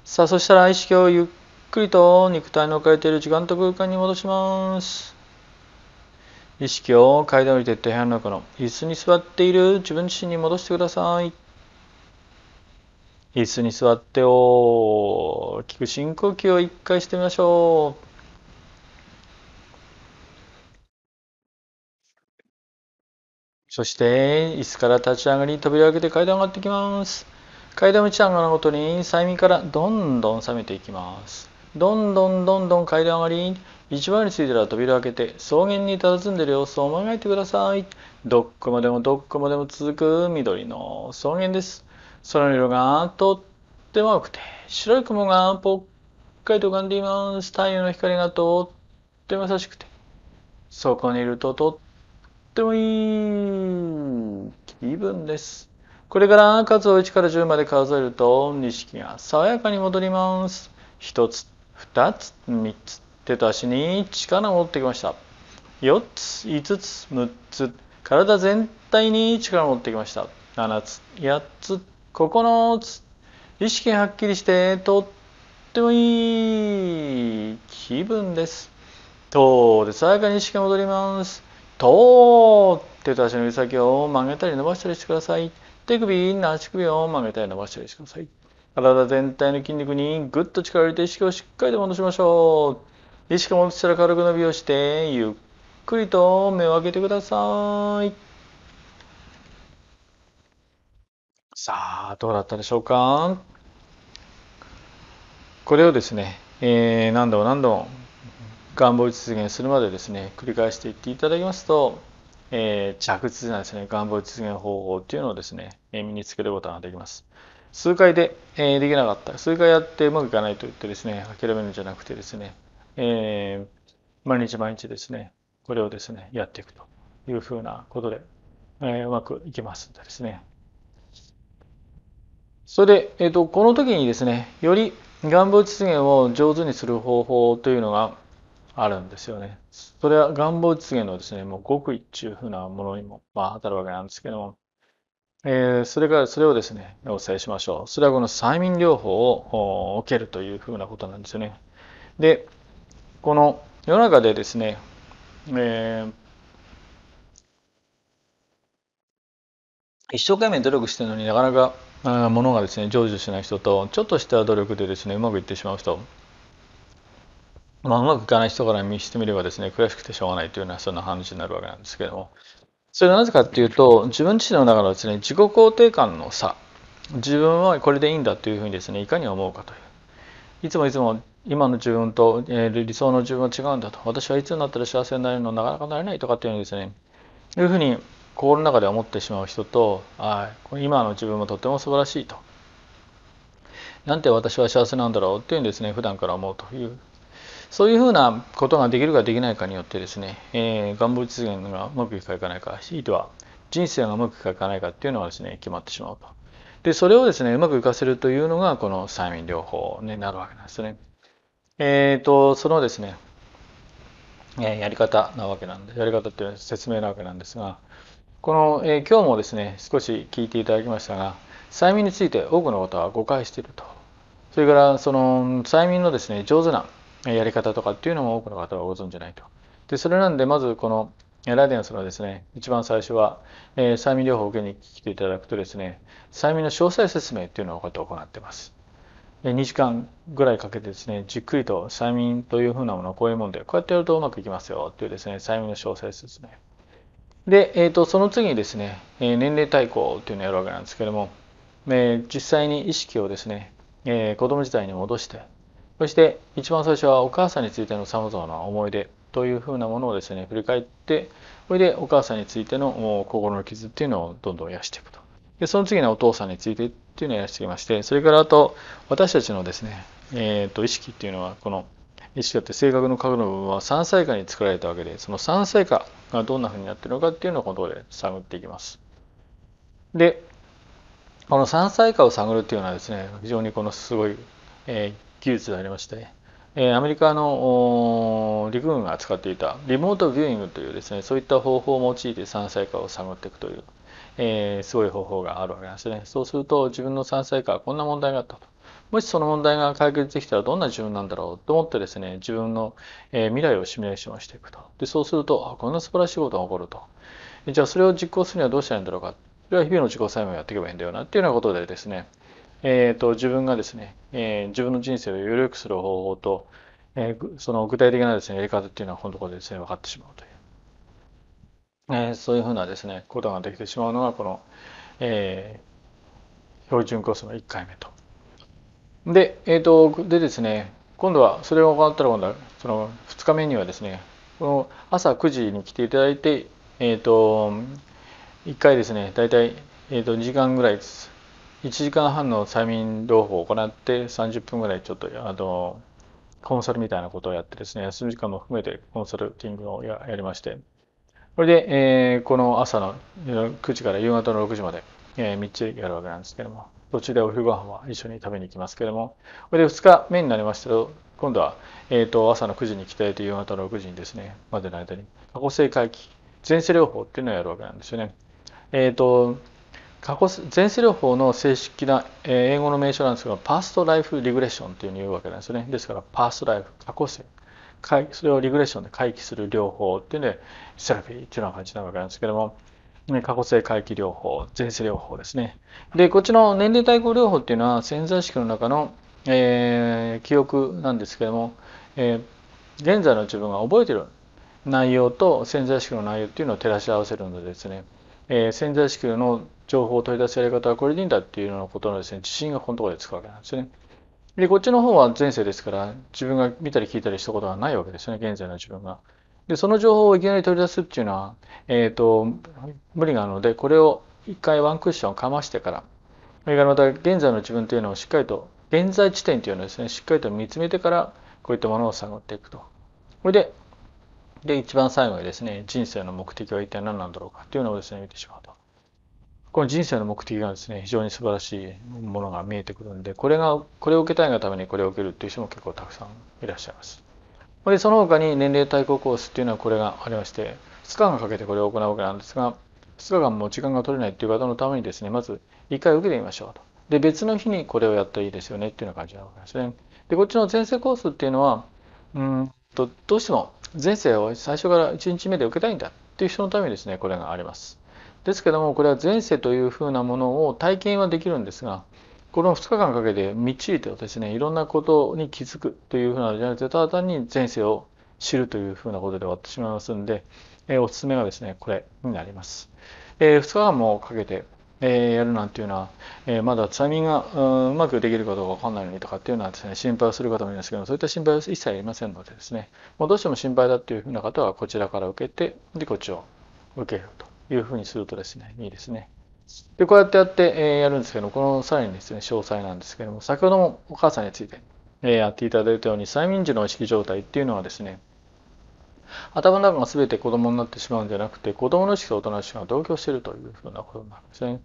さあそしたら意識をゆっくりと肉体の置かれている時間と空間に戻します意識を階段降りてい部屋の中の椅子に座っている自分自身に戻してください椅子に座って大きく深呼吸を1回してみましょうそして椅子から立ち上がり扉を開けて階段上がってきます階段を1段上がるごとに催眠からどんどん冷めていきますどんどんどんどん階段上がり一番についたら扉を開けて草原に佇んでいる様子をまえ描いてくださいどこまでもどこまでも続く緑の草原です空の色がとっても青くて白い雲がぽっかりと浮かんでいます太陽の光がとっても優しくてそこにいるととってもいい気分です。これから数を1から10まで数えると、識が爽やかに戻ります。1つ、2つ、3つ、手と足に力を持ってきました。4つ、5つ、6つ、体全体に力を持ってきました。7つ、8つ、9つ、意識がはっきりして、とってもいい気分です。とで、爽やかに意識が戻ります。と手と足の指先を曲げたり伸ばしたりしてください手首足首を曲げたり伸ばしたりしてください体全体の筋肉にぐっと力を入れて意識をしっかりと戻しましょう意識を戻したら軽く伸びをしてゆっくりと目を開けてくださいさあどうだったでしょうかこれをですね、えー、何度も何度も願望を実現するまでですね繰り返していっていただきますと、えー、着実なですね願望実現方法っていうのをですね、え身につけることができます。数回で、えできなかった数回やってうまくいかないといってですね諦めるんじゃなくてですね、えー、毎日毎日ですねこれをですねやっていくというふうなことで、えー、うまくいきますのでですねそれで、えーと、とこの時にですねより願望実現を上手にする方法というのがあるんですよね。それは願望実現のですね、もう極意っていうふうなものにも、まあ、当たるわけなんですけども、えー、それからそれをですね、お伝えしましょう。それはこの催眠療法を受けるというふうなことなんですよね。で、この世の中でですね、えー、一生懸命努力してるのになかなかものがですね成就しない人とちょっとした努力でですねうまくいってしまう人まあ、うまくいかない人から見してみればですね、悔しくてしょうがないというような、そんな話になるわけなんですけども、それはなぜかっていうと、自分自身の中のですね、自己肯定感の差、自分はこれでいいんだというふうにですね、いかに思うかという。いつもいつも今の自分と、えー、理想の自分は違うんだと、私はいつになったら幸せになれるのなかなかなれないとかっていうのですね、いうふうに心の中で思ってしまう人と、あ今の自分もとても素晴らしいと。なんて私は幸せなんだろうっていうんですね、普段から思うというそういうふうなことができるかできないかによってですね、えー、願望実現がうまくいくかいかないか、ひいては人生がうまくいくかいかないかっていうのはですね、決まってしまうと。で、それをですね、うまくいかせるというのが、この催眠療法になるわけなんですね。えっ、ー、と、そのですね、えやり方なわけなんで、やり方っていう説明なわけなんですが、この、えー、今日もですね、少し聞いていただきましたが、催眠について多くの方は誤解していると。それから、その催眠のですね、上手なやり方とかっていうのも多くの方はご存じないと。でそれなんでまずこのラディアンスのですね一番最初は、えー、催眠療法を受けに来ていただくとですね催眠の詳細説明っていうのをこうやって行ってます。2時間ぐらいかけてですねじっくりと催眠というふうなものをこういうもんでこうやってやるとうまくいきますよっていうですね催眠の詳細説明。で、えーと、その次にですね、え年齢対抗っていうのをやるわけなんですけども、えー、実際に意識をですね、えー、子供時代に戻してそして一番最初はお母さんについてのさまざまな思い出というふうなものをですね振り返ってそれでお母さんについての心の傷っていうのをどんどん癒していくとでその次にお父さんについてっていうのを癒していきましてそれからあと私たちのですね、えー、と意識っていうのはこの意識だって性格の核の部分は3歳下に作られたわけでその3歳下がどんなふうになってるのかっていうのをこので探っていきます。でこの3歳下を探るっていうのはですね非常にこのすごい、え技術でありまして、えアメリカの陸軍が使っていたリモートビューイングというですねそういった方法を用いて山菜化を探っていくという、えー、すごい方法があるわけなんですねそうすると自分の山菜化はこんな問題があったともしその問題が解決できたらどんな自分なんだろうと思ってですね自分の、え未来をシミュレーションしていくとでそうするとあこんな素晴らしいことが起こるとじゃあそれを実行するにはどうしたらいいんだろうかそれは日々の自己採用をやっていけばいいんだよなっていうようなことでですねえーと、自分がですね、えー、自分の人生を有くする方法と、えー、その具体的なですね、やり方っていうのは、このところですね、分かってしまうという、えー、そういうふうなですね、ことができてしまうのが、この、えー、標準コースの1回目と。で、えっ、ー、と、でですね、今度は、それを行ったら今度は、その2日目にはですね、この朝9時に来ていただいて、えっ、ー、と、1回ですね、大体、えーと、と2時間ぐらいです1時間半の催眠療法を行って30分ぐらいちょっとあのコンサルみたいなことをやってですね、休み時間も含めてコンサルティングをやりまして、これで、えー、この朝の9時から夕方の6時まで、えー、みっちりやるわけなんですけども、途中でお昼ご飯は一緒に食べに行きますけども、これで2日目になりましたけど、今度は、えーと、と朝の9時に来たいと夕方の6時にですね、までの間に、過去性回帰、前世療法っていうのをやるわけなんですよね。えっ、ー、と、過去前世療法の正式な英語の名称なんですが、パーストライフリグレッションというふうに言うわけなんですよね。ですから、パーストライフ、過去性それをリグレッションで回帰する療法っていうので、セラピーっていうような感じなわけなんですけども、過去性回帰療法、前世療法ですね。で、こっちの年齢対抗療法っていうのは潜在意識の中の、えー、記憶なんですけども、えー、現在の自分が覚えてる内容と潜在意識の内容っていうのを照らし合わせるのでですね、えー、潜在意識の情報を取り出すやり方はこれでいいんだっていうようなことのですね、自信がこのところでつくわけなんですね。で、こっちの方は前世ですから、自分が見たり聞いたりしたことはないわけですよね、現在の自分が。で、その情報をいきなり取り出すっていうのは、えっ、ー、と、無理なので、これを一回ワンクッションかましてから、それからまた現在の自分というのをしっかりと、現在地点というのをですね、しっかりと見つめてから、こういったものを探っていくと。これで、で、一番最後にですね、人生の目的は一体何なんだろうかっていうのをですね、見てしまうと。この人生の目的がですね、非常に素晴らしいものが見えてくるんで、これが、これを受けたいがためにこれを受けるっていう人も結構たくさんいらっしゃいます。で、その他に年齢対抗コースっていうのはこれがありまして、2日間かけてこれを行うわけなんですが、2日間も時間が取れないっていう方のためにですね、まず1回受けてみましょうと。で、別の日にこれをやったらいいですよねっていうような感じなわけですね。で、こっちの前世コースっていうのは、うんと、どうしても前世を最初から1日目で受けたいんだっていう人のためにですねこれがありますですけどもこれは前世というふうなものを体験はできるんですがこの2日間かけてみっちりとですねいろんなことに気づくというふうなのじゃなくてただ単に前世を知るというふうなことで終わってしまいますんで、えおすすめがですねこれになります、え2日間もかけてえー、やるなんていうのは、えー、まだ津みがうまくできるかどうか分かんないのにとかっていうのはですね心配をする方もいるんですけどそういった心配は一切ありませんのでですねもうどうしても心配だっていうふうな方はこちらから受けてでこっちを受けるというふうにするとですねいいですね。でこうやってやって、えー、やるんですけどこのさらにですね詳細なんですけども先ほどもお母さんについて、えー、やっていただいたように催眠時の意識状態っていうのはですね頭の中が全て子供になってしまうんじゃなくて子供の意識と大人の意識が同居しているというふうなことになるんですね。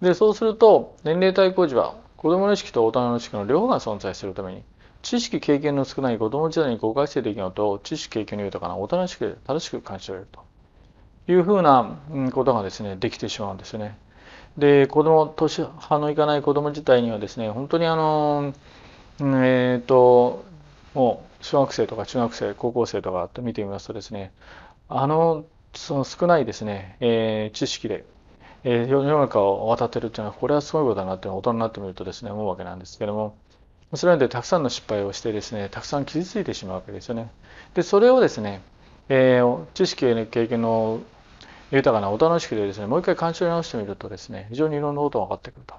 でそうすると年齢対抗時は子供の意識と大人の意識の両方が存在するために知識経験の少ない子供時代に誤解してできるのと知識経験の豊かな大人しく正しく感じられるというふうなことがですねできてしまうんですね。で子供年派のいかない子供自体にはですね本当にあのえーと、もう小学生とか中学生、高校生とかと見てみますとですね、あのその少ないですね、えー、知識で、えー、世の中を渡ってるっていうのは、これはすごいことだなって大人になってみるとですね、思うわけなんですけども、それでたくさんの失敗をしてですね、たくさん傷ついてしまうわけですよね。で、それをですね、えー、知識や経験の豊かな大人しくでですね、もう一回鑑賞直してみるとですね、非常にいろんなことが分かってくると。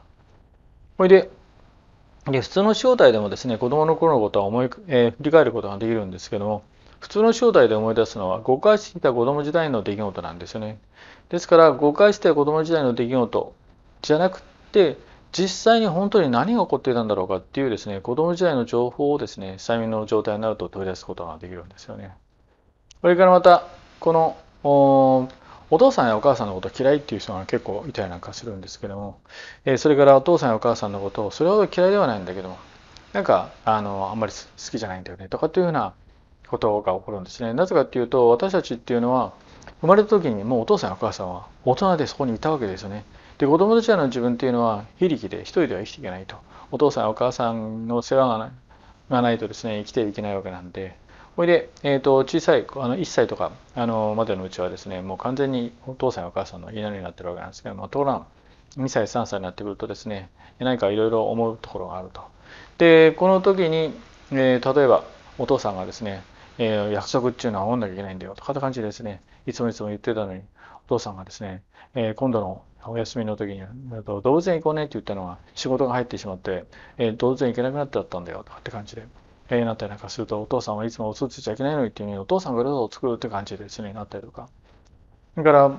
ほいで、で普通の正体でもですね子どもの頃のことは思い、えー、振り返ることができるんですけども普通の正体で思い出すのは誤解していた子ども時代の出来事なんですよね。ですから誤解していた子ども時代の出来事じゃなくて実際に本当に何が起こっていたんだろうかっていうですね子ども時代の情報をですね催眠の状態になると取り出すことができるんですよね。これからまたこのお父さんやお母さんのこと嫌いっていう人が結構いたりなんかするんですけども、えそれからお父さんやお母さんのことをそれほど嫌いではないんだけどもなんかあのあんまり好きじゃないんだよねとかっていうようなことが起こるんですねなぜかっていうと私たちっていうのは生まれた時にもうお父さんやお母さんは大人でそこにいたわけですよねで子供たちの自分っていうのは非力で一人では生きていけないとお父さんやお母さんの世話がないがないとですね生きていけないわけなんでほいで、えーと、小さいあの1歳とかあのまでのうちはですねもう完全にお父さんやお母さんの言いなりになってるわけなんですけども当然2歳3歳になってくるとですね何かいろいろ思うところがあると。でこの時に、えー、例えばお父さんがですね、えー、約束っていうのは守んなきゃいけないんだよとかって感じでですねいつもいつも言ってたのにお父さんがですね、えー、今度のお休みの時に動物園行こうねって言ったのが仕事が入ってしまって、えー、動物園行けなくなっちゃったんだよとかって感じでえー、なったりなんかすると、お父さんはいつも嘘ついちゃいけないのにっていうお父さんが嘘を作るって感じで常になったりとか。だから、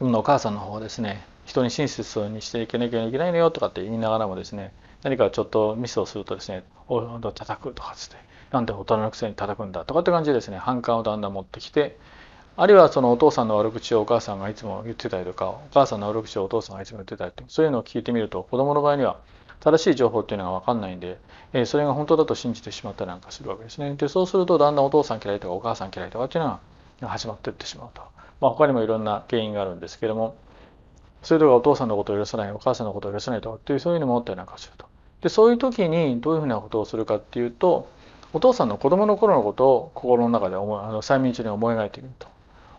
お母さんの方はですね、人に親切にしていけなきゃいけないのよとかって言いながらもですね、何かちょっとミスをするとですね、お叩くとかつって、なんで大人のくせに叩くんだとかって感じでですね、反感をだんだん持ってきて、あるいはそのお父さんの悪口をお母さんがいつも言ってたりとか、お母さんの悪口をお父さんがいつも言ってたりとか、そういうのを聞いてみると、子供の場合には、正しい情報っていうのが分かんないんで、えそれが本当だと信じてしまったりなんかするわけですね。でそうするとだんだんお父さん嫌いとかお母さん嫌いとかっていうのが始まっていってしまうと。まあ、他にもいろんな原因があるんですけどもそれとかお父さんのことを許さないお母さんのことを許さないとかっていうそういうのもあったりなんかすると。でそういう時にどういうふうなことをするかっていうとお父さんの子供の頃のことを心の中で思いあの催眠中に思い描いていると。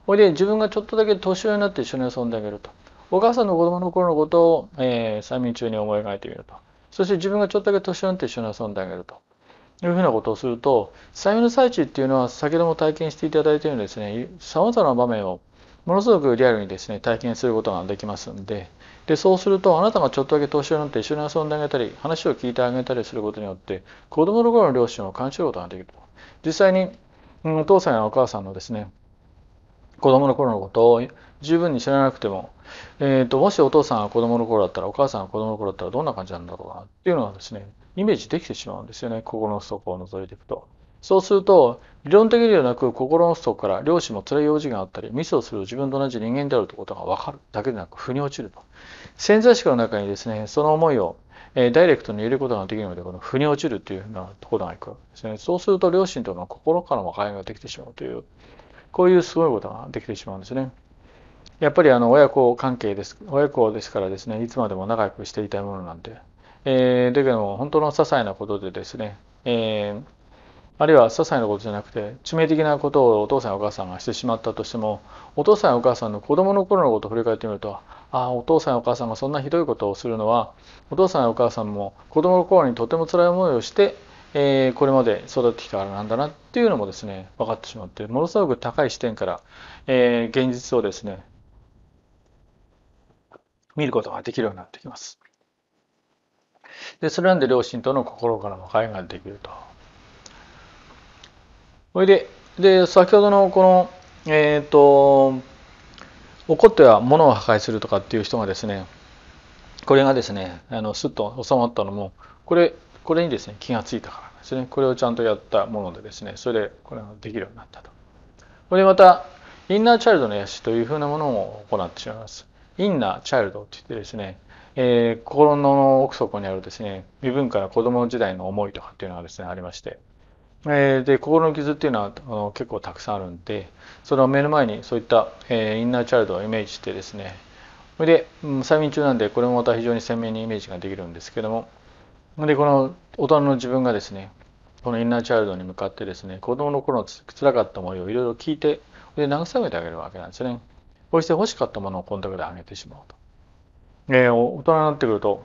ほいで自分がちょっとだけ年上になって一緒に遊んであげると。お母さんの子供の頃のことを、えー、催眠中に思い描いてみると。そして自分がちょっとだけ年をんって一緒に遊んであげるというふうなことをすると債務の最中っていうのは先ほども体験していただいたようにですねさまざまな場面をものすごくリアルにですね体験することができますんででそうするとあなたがちょっとだけ年をんって一緒に遊んであげたり話を聞いてあげたりすることによって子供の頃の両親を感じることができると実際にお父さんやお母さんのですね子供の頃のことを十分に知らなくても、えーと、もしお父さんが子供の頃だったらお母さんが子供の頃だったらどんな感じなんだろうなっていうのはですねイメージできてしまうんですよね心の底を覗いていくと。そうすると理論的ではなく心の底から両親も辛い用事があったりミスをする自分と同じ人間であるということが分かるだけでなく腑に落ちると潜在意識の中にですねその思いをえダイレクトに入れることができるので、この腑に落ちるというようなところがいくわけですね。そうすると、両親との心からの和解ができてしまうという、こういうすごいことができてしまうんですね。やっぱりあの親子関係です親子ですからですねいつまでも仲良くしていたいものなんで、えー、だけども本当の些細なことでですね、えー、あるいは些細なことじゃなくて致命的なことをお父さんやお母さんがしてしまったとしてもお父さんやお母さんの子供の頃のことを振り返ってみるとああお父さんやお母さんがそんなひどいことをするのはお父さんやお母さんも子供の頃にとても辛い思いをしてえー、これまで育ってきたからなんだなっていうのもですね分かってしまってものすごく高い視点から、えー、現実をですね見ることができるようになってきます。でそれなんで両親との心からの会ができると。それでで先ほどのこの、えっ、ー、と怒っては物を破壊するとかっていう人がですねこれがですねあのすっと収まったのもこれこれにですね気がついたからですねこれをちゃんとやったものでですねそれでこれができるようになったと。これまたインナーチャイルドの癒しというふうなものを行ってしまいます。インナーチャイルドって言ってですね、えー、心の奥底にあるですね、身分から子供時代の思いとかっていうのがですね、ありまして、えー、で、心の傷っていうのはあの結構たくさんあるんで、それを目の前にそういった、えー、インナーチャイルドをイメージしてですね、それで、催眠中なんで、これもまた非常に鮮明にイメージができるんですけども、で、この大人の自分がですね、このインナーチャイルドに向かってですね、子供の頃のつらかった思いをいろいろ聞いて、で、慰めてあげるわけなんですね。こうして欲しかったものをこのだけであげてしまうと。えー、大人になってくると、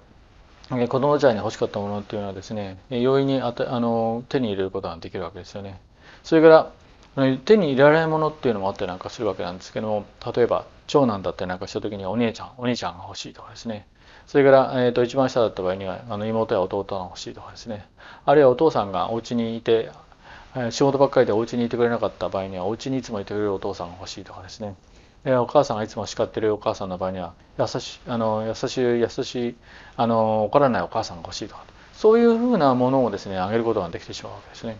えー、子供時代に欲しかったものっていうのはですね、容易にあたあの手に入れることができるわけですよね。それから手に入れられないものっていうのもあったりなんかするわけなんですけども例えば長男だったりなんかした時にお姉ちゃんお兄ちゃんが欲しいとかですねそれから、えーと、と一番下だった場合にはあの妹や弟が欲しいとかですねあるいはお父さんがお家にいて仕事ばっかりでお家にいてくれなかった場合にはお家にいつもいてくれるお父さんが欲しいとかですねえお母さんがいつも叱ってるお母さんの場合には優しあの優しい優しいあの怒らないお母さんが欲しいとかそういうふうなものをですねあげることができてしまうわけですね。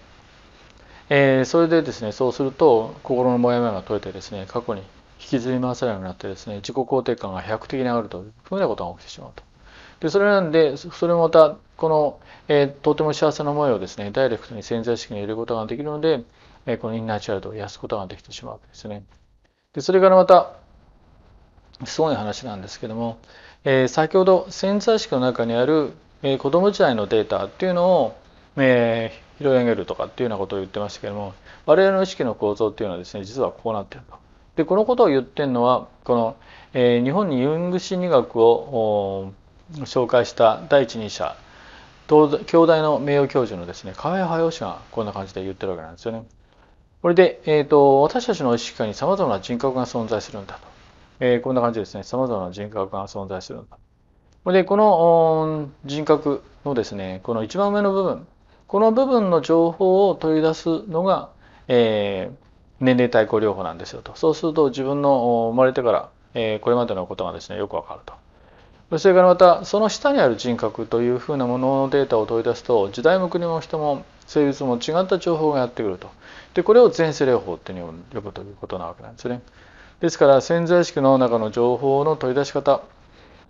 えー、それでですねそうすると心のモヤモヤが取れてですね過去に引きずり回されなくなってですね自己肯定感が飛躍的に上がるというふうなことが起きてしまうと。でそれなんでそれもまたこの、えー、とても幸せな思いをですねダイレクトに潜在意識に入れることができるので、えー、このインナーチャイルドを癒すことができてしまうわけですね。でそれからまたすごい話なんですけども、えー、先ほど潜在意識の中にある、えー、子供時代のデータっていうのを、えー、拾い上げるとかっていうようなことを言ってましたけども我々の意識の構造っていうのはですね実はこうなってると。でこのことを言ってるのはこの、えー、日本にユング心理学を紹介した第一人者東京大の名誉教授のですね河合駿氏がこんな感じで言ってるわけなんですよね。これで、えーと、私たちの意識下にさまざまな人格が存在するんだと。えー、こんな感じですね。さまざまな人格が存在するんだ。で、この人格のですね、この一番上の部分、この部分の情報を取り出すのが、えー、年齢対抗療法なんですよと。そうすると自分の生まれてから、えー、これまでのことがですね、よくわかると。それからまた、その下にある人格というふうなもののデータを取り出すと、時代も国も人も性別も違った情報がやってくるとでこれを前世霊法って呼ぶということなわけなんですねですから潜在意識の中の情報の取り出し方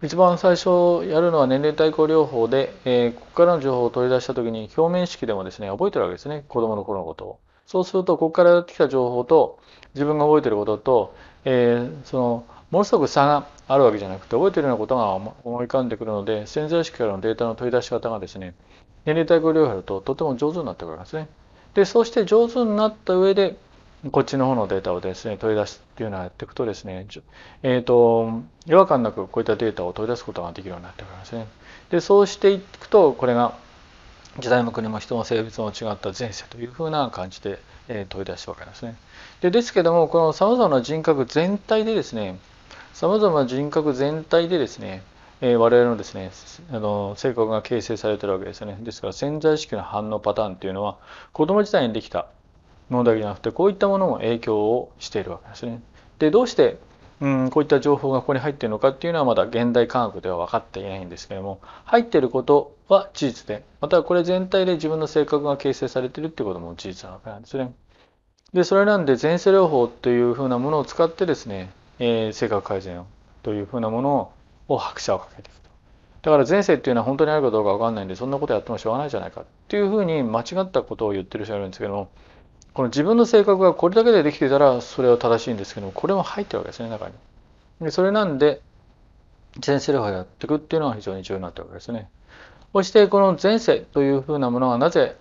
一番最初やるのは年齢対抗療法で、えー、ここからの情報を取り出した時に表面識でもですね覚えてるわけですね子供の頃のことをそうするとここからやってきた情報と自分が覚えてることと、えー、そのものすごく差があるわけじゃなくて覚えてるようなことが思い浮かんでくるので潜在意識からのデータの取り出し方がですね年齢大抗療法だととても上手になってくるんですね。でそうして上手になった上でこっちの方のデータをですね取り出すっていうのをやっていくとですね、えーと、と違和感なくこういったデータを取り出すことができるようになってくるんですね。でそうしていくとこれが時代も国も人も性別も違った前世というふうな感じで、えー、取り出したわけですね。でですけどもこのさまざまな人格全体でですねさまざまな人格全体でですねえー、我々のですねあの性格が形成されてるわけですよねですから潜在意識の反応パターンっていうのは子供時代にできたものだけじゃなくてこういったものも影響をしているわけですねでどうしてうん、こういった情報がここに入っているのかっていうのはまだ現代科学では分かっていないんですけれども入っていることは事実でまたこれ全体で自分の性格が形成されているっていうことも事実なわけなんですね。でそれなんで前世療法というふうなものを使ってですね、えー、性格改善をというふうなものをを拍車をかけていくとだから前世っていうのは本当にあるかどうか分かんないんでそんなことやってもしょうがないじゃないかっていうふうに間違ったことを言ってる人がいるんですけどもこの自分の性格がこれだけでできてたらそれは正しいんですけどもこれも入ってるわけですね中に。でそれなんで前世療法をやっていくっていうのが非常に重要になってるわけですね。そしてこの前世というふうなものはなぜ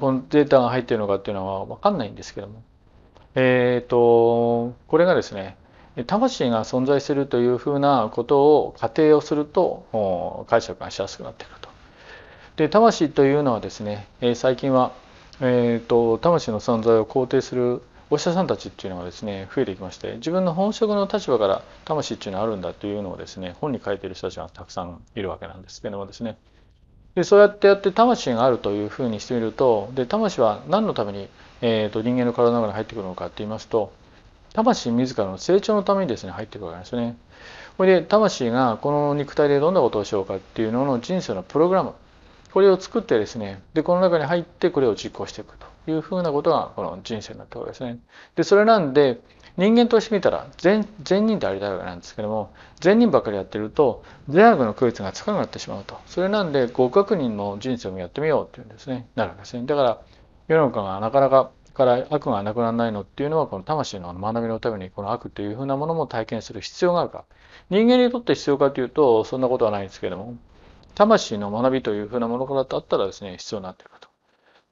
このデータが入っているのかっていうのは分かんないんですけども、えっ、ー、とこれがですね魂が存在するというふうなことを仮定をすると解釈がしやすくなってくると。で魂というのはですね、え最近は、えーと、魂の存在を肯定するお医者さんたちっていうのがですね増えてきまして自分の本職の立場から魂っていうのはあるんだというのをですね本に書いている人たちがたくさんいるわけなんですけどもですねでそうやってやって魂があるというふうにしてみるとで魂は何のために、えーと、と人間の体の中に入ってくるのかっていいますと魂自らの成長のためにですね入っていくわけなんですね。これで魂がこの肉体でどんなことをしようかっていうのの人生のプログラムこれを作ってですねでこの中に入ってこれを実行していくというふうなことがこの人生になったわけですね。でそれなんで人間としてみたら善人でありたいわけなんですけども善人ばっかりやってると善悪の区別がつかなくなってしまうとそれなんで極悪人の人生もやってみようっていうんですねなるわけですねだから世の中がなかなかから悪がなくならないのっていうのはこの魂の学びのためにこの悪というふうなものも体験する必要があるか人間にとって必要かというとそんなことはないんですけども魂の学びというふうなものからだったらですね必要になってくると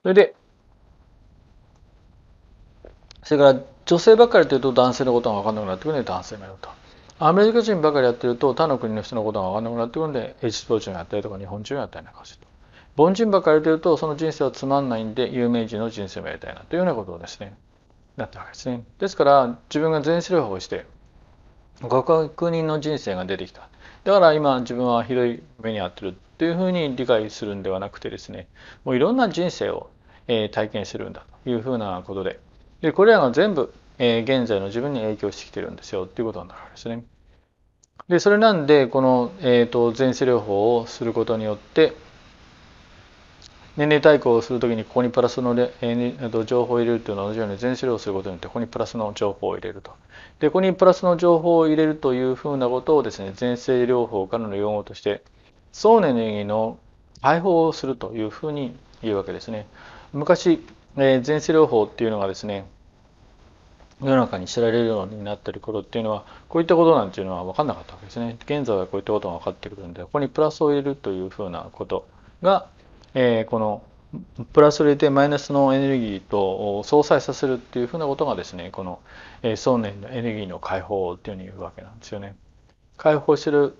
それでそれから女性ばっかりというと男性のことが分かんなくなってくるので男性もやるとアメリカ人ばかりやってると他の国の人のことが分かんなくなってくるんでエジプト人やったりとか日本人やったりなんかすると凡人ばかりでいうとその人生はつまんないんで有名人の人生もやりたいなというようなことですねなったわけですね。ですから自分が全治療法をしてご確認人の人生が出てきた。だから今自分はひどい目に遭ってるというふうに理解するんではなくてですねもういろんな人生を、えー、体験してるんだというふうなことででこれらが全部、えー、現在の自分に影響してきてるんですよということになるわけですね。でそれなんでこの、えーと、と前世療法をすることによって年齢対抗をするときにここにプラスの、情報を入れるというのは同じように全資料をすることによってここにプラスの情報を入れると。でここにプラスの情報を入れるというふうなことをですね全性療法からの用語として総年齢の解放をするというふうに言うわけですね。昔、えー、前世療法っていうのがですね世の中に知られるようになってる頃っていうのはこういったことなんていうのは分かんなかったわけですね。現在はこういったことが分かってくるんでここにプラスを入れるというふうなことがえー、このプラスを入れてマイナスのエネルギーと相殺させるっていうふうなことがですねこの想念のエネルギーの解放っていうふうに言うわけなんですよね。解放する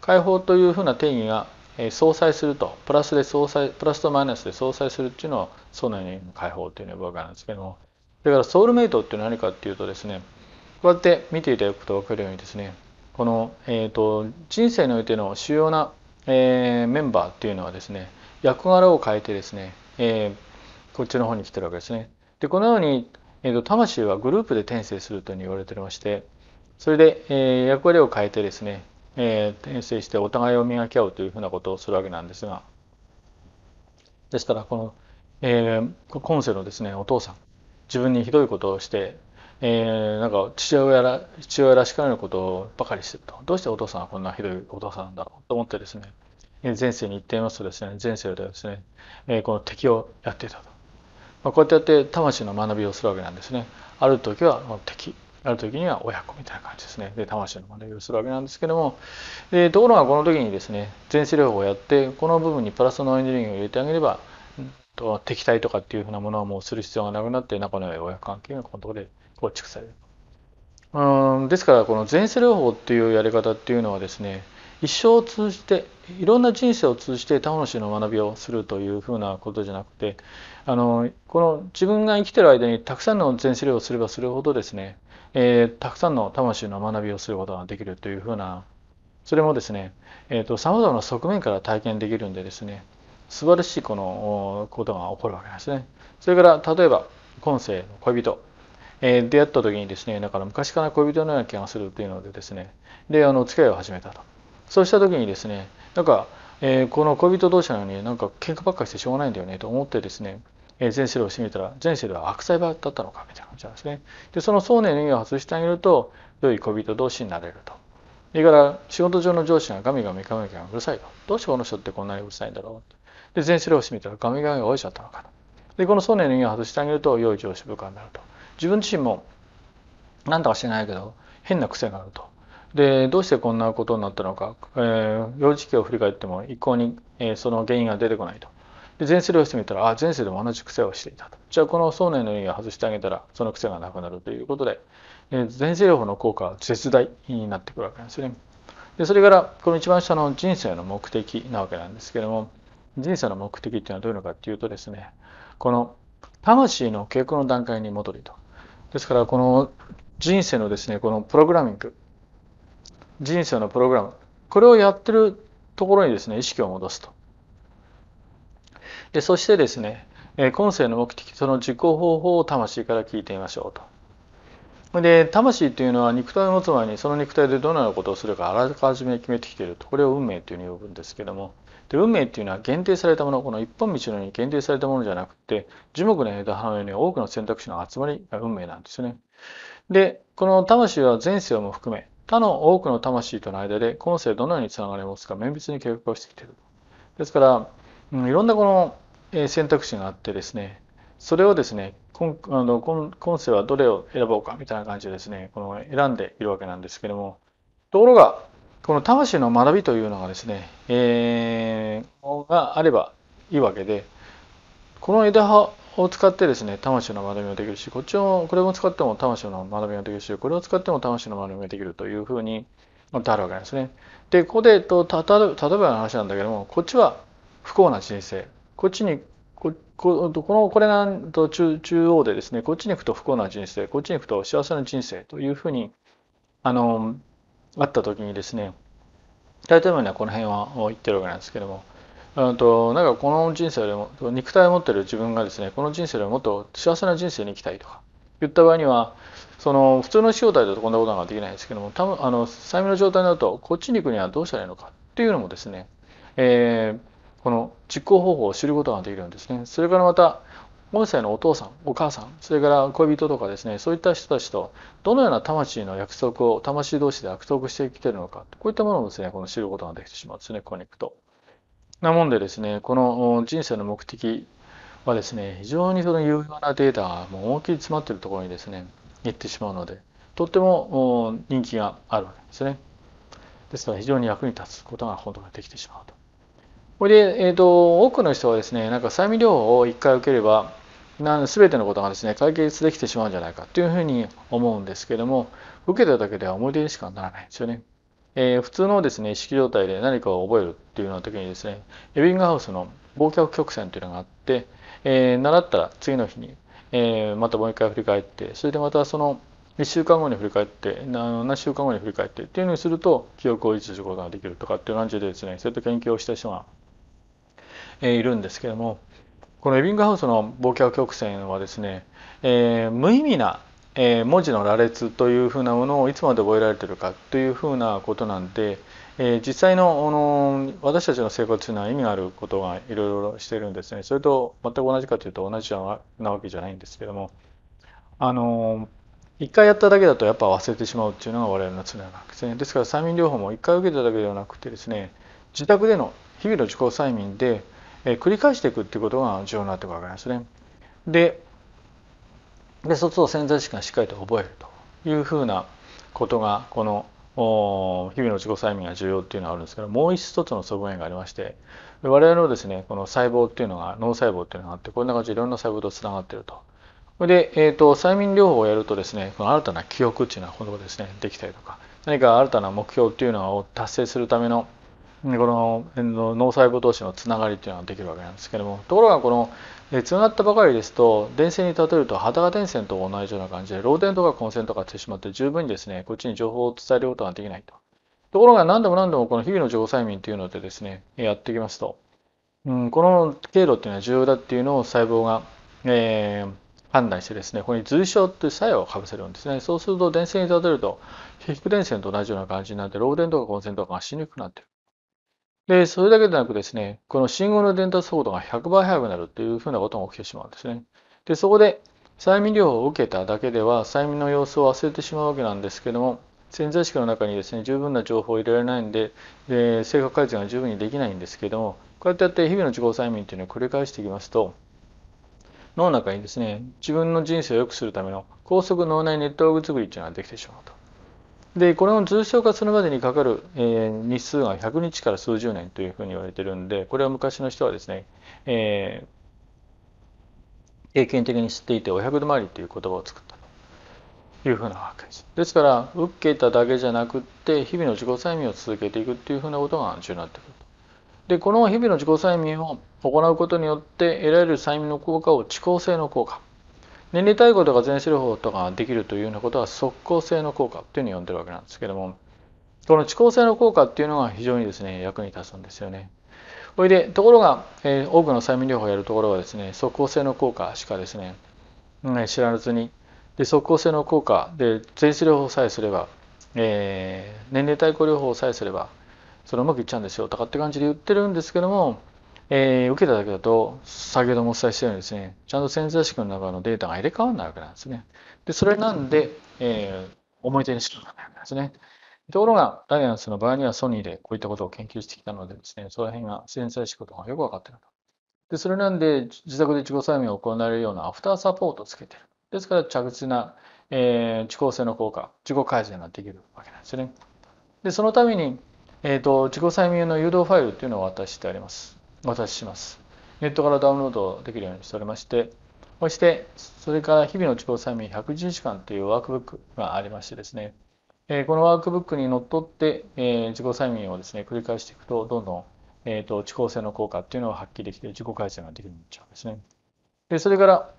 解放というふうな定義が相殺するとプラスで相殺プラスとマイナスで相殺するっていうのは想念のエネルギーの解放というふうに言うわけなんですけどもだからソウルメイトっていうのは何かっていうとですねこうやって見ていただくと分かるようにですねこの、えーと、と人生においての主要な、えー、メンバーっていうのはですね役柄を変えてですね、えー、こっちの方に来てるわけですね。でこのように、えーと、魂はグループで転生するというふうに言われておりましてそれで、えー、役割を変えてですね、えー、転生してお互いを磨き合うというふうなことをするわけなんですがですからこの、えー、今世のですねお父さん自分にひどいことをしてえー、なんか父親ら父親らしからぬことばかりしてるとどうしてお父さんはこんなひどいお父さんなんだろうと思ってですね前世に行っていますとですね前世ではですね、えこの敵をやっていたと、まこうやってやって魂の学びをするわけなんですねある時は敵ある時には親子みたいな感じですねで魂の学びをするわけなんですけどもところがこの時にですね前世療法をやってこの部分にプラスのエネルギーを入れてあげればと敵対とかっていうふうなものはもうする必要がなくなって仲の良い親関係がこのところで構築される。うんですからこの前世療法っていうやり方っていうのはですね一生を通じていろんな人生を通じて他方の種の学びをするというふうなことじゃなくてあのこの自分が生きてる間にたくさんの全資料をすればするほどですね、えー、たくさんの魂の学びをすることができるというふうなそれもですねさまざまな側面から体験できるんでですね素晴らしいこのことが起こるわけですね。それから例えば今世の恋人え出会った時にですねだから昔から恋人のような気がするというのでですねであの付き合いを始めたとそうした時にですねなんか、えー、この恋人同士なのになんか喧嘩ばっかりしてしょうがないんだよねと思ってですね、えー、前世を占めたら前世では悪判だったのかみたいな感じなんですね。でその想念の意味を外してあげると良い恋人同士になれると。それから仕事上の上司ががみがみがミガミうるさいと。どうしてこの人ってこんなにうるさいんだろうで前世を占めたらがみがみが折れちゃったのかと。でこの想念の意味を外してあげると良い上司部下になると。自分自身も何だか知らないけど変な癖があると。でどうしてこんなことになったのか、えー、幼児期を振り返っても一向に、えー、その原因が出てこないと。で前世療をしてみたらあ前世でも同じ癖をしていたとじゃあこの想念の意味を外してあげたらその癖がなくなるということで、えー、前世療法の効果は絶大になってくるわけなんですよね。でそれからこの一番下の人生の目的なわけなんですけども人生の目的っていうのはどういうのかっていうとですねこの魂の傾向の段階に戻りとですからこの人生のですねこのプログラミング人生のプログラムこれをやってるところにですね意識を戻すと。でそしてですね今世の目的その実行方法を魂から聞いてみましょうと。で魂というのは肉体を持つ前にその肉体でどのようなことをするかあらかじめ決めてきているとこれを運命というふうに呼ぶんですけどもで運命というのは限定されたものこの一本道のように限定されたものじゃなくて樹木の枝葉のように多くの選択肢の集まりが運命なんですよね。でこの魂は前世をも含め他の多くの魂との間で今世どのようにつながりますか綿密に計画をしてきている。ですから、うん、いろんなこの選択肢があってですね、それをですね、今あの今今世はどれを選ぼうかみたいな感じでですね、この選んでいるわけなんですけども、ところが、この魂の学びというのがですね、えー、があればいいわけで、この枝葉を使ってですね、魂の学びもできるし、こっちを、これも使っても魂の学びもできるし、これを使っても魂の学びもできるというふうになってあるわけですね。で、ここで、と、た、た、例えばの話なんだけども、こっちは不幸な人生。こっちに、こ、この、これなんと中、中央でですね、こっちに行くと不幸な人生、こっちに行くと幸せな人生というふうに、あの、あった時にですね、大体のにはこの辺は言ってるわけなんですけども、うんとなんかこの人生でも肉体を持ってる自分がですねこの人生りもっと幸せな人生に生きたいとか言った場合にはその普通の正体だとこんなことができないですけども多分あの催眠の状態だとこっちに行くにはどうしたらいいのかっていうのもですね、えー、この実行方法を知ることができるんですねそれからまた音声のお父さんお母さんそれから恋人とかですねそういった人たちとどのような魂の約束を魂同士で約束してきてるのかこういったものをですねこの知ることができてしまうんですねここに行くと。なもんでですね、この人生の目的はですね、非常にその有用なデータがもう思いっきり詰まってるところにですね、行ってしまうので、とっても人気があるわけですね。ですから非常に役に立つことが本当にできてしまうと。これで、えーと、多くの人はですね、なんか催眠療法を1回受ければ、全てのことがですね、解決できてしまうんじゃないかというふうに思うんですけども、受けただけでは思い出にしかならないんですよね。えー、普通のですね意識状態で何かを覚えるっていうような時にですねエビングハウスの忘却曲線というのがあって、えー、習ったら次の日に、えー、またもう一回振り返ってそれでまたその1週間後に振り返って何週間後に振り返ってっていうのにすると記憶を維持することができるとかっていう感じでですねそういった研究をした人が、えー、いるんですけどもこのエビングハウスの忘却曲線はですね、えー、無意味なえー、文字の羅列というふうなものをいつまで覚えられてるかというふうなことなんで、えー、実際のあの私たちの生活というのは意味があることがいろいろしてるんですねそれと全く同じかというと同じなわけじゃないんですけどもあの一回やっただけだとやっぱ忘れてしまうっていうのが我々の常なけですねですから催眠療法も一回受けただけではなくてですね自宅での日々の自己催眠で、えー、繰り返していくっていうことが重要になってくるわけなんですね。ででそを潜在意識がしっかりと覚えるというふうなことがこの日々の自己催眠が重要っていうのがあるんですけどもう一つの側面がありまして我々のですねこの細胞っていうのが脳細胞っていうのがあってこんな感じでいろんな細胞とつながってると。で、えーと、と催眠療法をやるとですねこの新たな記憶っていうのはこのですねできたりとか何か新たな目標っていうのを達成するためのこの脳細胞同士のつながりっていうのができるわけなんですけどもところがこのでつながったばかりですと電線に例えると肌が電線と同じような感じで漏電とか混線とかしてしまって十分にですねこっちに情報を伝えることができないと。ところが何度も何度もこの日々の情報催眠というのでですねやっていきますと、うん、この経路っていうのは重要だっていうのを細胞が、えー、判断してですねここに随症っていう作用をかぶせるんですねそうすると電線に例えると皮膚電線と同じような感じになって漏電とか混線とかがしにくくなってるで、それだけでなくですね、この信号の伝達速度が100倍速くなるというふうなことが起きてしまうんですね。で、そこで催眠療法を受けただけでは催眠の様子を忘れてしまうわけなんですけども、潜在意識の中にですね、十分な情報を入れられないんで、で性格改善が十分にできないんですけども、こうやってやって日々の自己催眠というのを繰り返していきますと、脳の中にですね、自分の人生を良くするための高速脳内ネットワーク作りというのができてしまうと。でこれの重症化するまでにかかる、えー、日数が100日から数十年というふうに言われてるんでこれは昔の人はですね、えー、経験的に知っていてお百度回りという言葉を作ったというふうなわけです。ですから受けただけじゃなくて日々の自己催眠を続けていくというふうなことが重要になってくるでこの日々の自己催眠を行うことによって得られる催眠の効果を遅効性の効果年齢対抗とか全治療法とかができるというようなことは即効性の効果というふうに呼んでるわけなんですけどもこの遅効性の効果っていうのが非常にですね役に立つんですよね。ほいでところが、えー、多くの催眠療法をやるところはですね即効性の効果しかですね、ん、知らずにで即効性の効果で全治療法さえすれば、えー、年齢対抗療法さえすればそれうまくいっちゃうんですよとかって感じで言ってるんですけどもえー、受けただけだと、先ほどもお伝えしたようにですね、ちゃんと潜在意識の中のデータが入れ替わらないわけなんですね。で、それなんで、えー、思い出にしかないわけですね。ところが、ライアンスの場合にはソニーでこういったことを研究してきたのでですね、その辺が潜在意識とかよくわかってると。で、それなんで、自宅で自己催眠を行われるようなアフターサポートをつけてる。ですから、着実な、えー、遅効性の効果、自己改善ができるわけなんですよね。で、そのために、えっ、ー、と、自己催眠の誘導ファイルっていうのを渡してあります。お渡しします。ネットからダウンロードできるようにしておりまして、そして、それから日々の地方催眠110時間というワークブックがありましてですね、えこのワークブックにのっとって、え自己催眠をですね、繰り返していくと、どんどん、えー、と地方性の効果っていうのを発揮できて、自己改善ができるんですね。でそれから、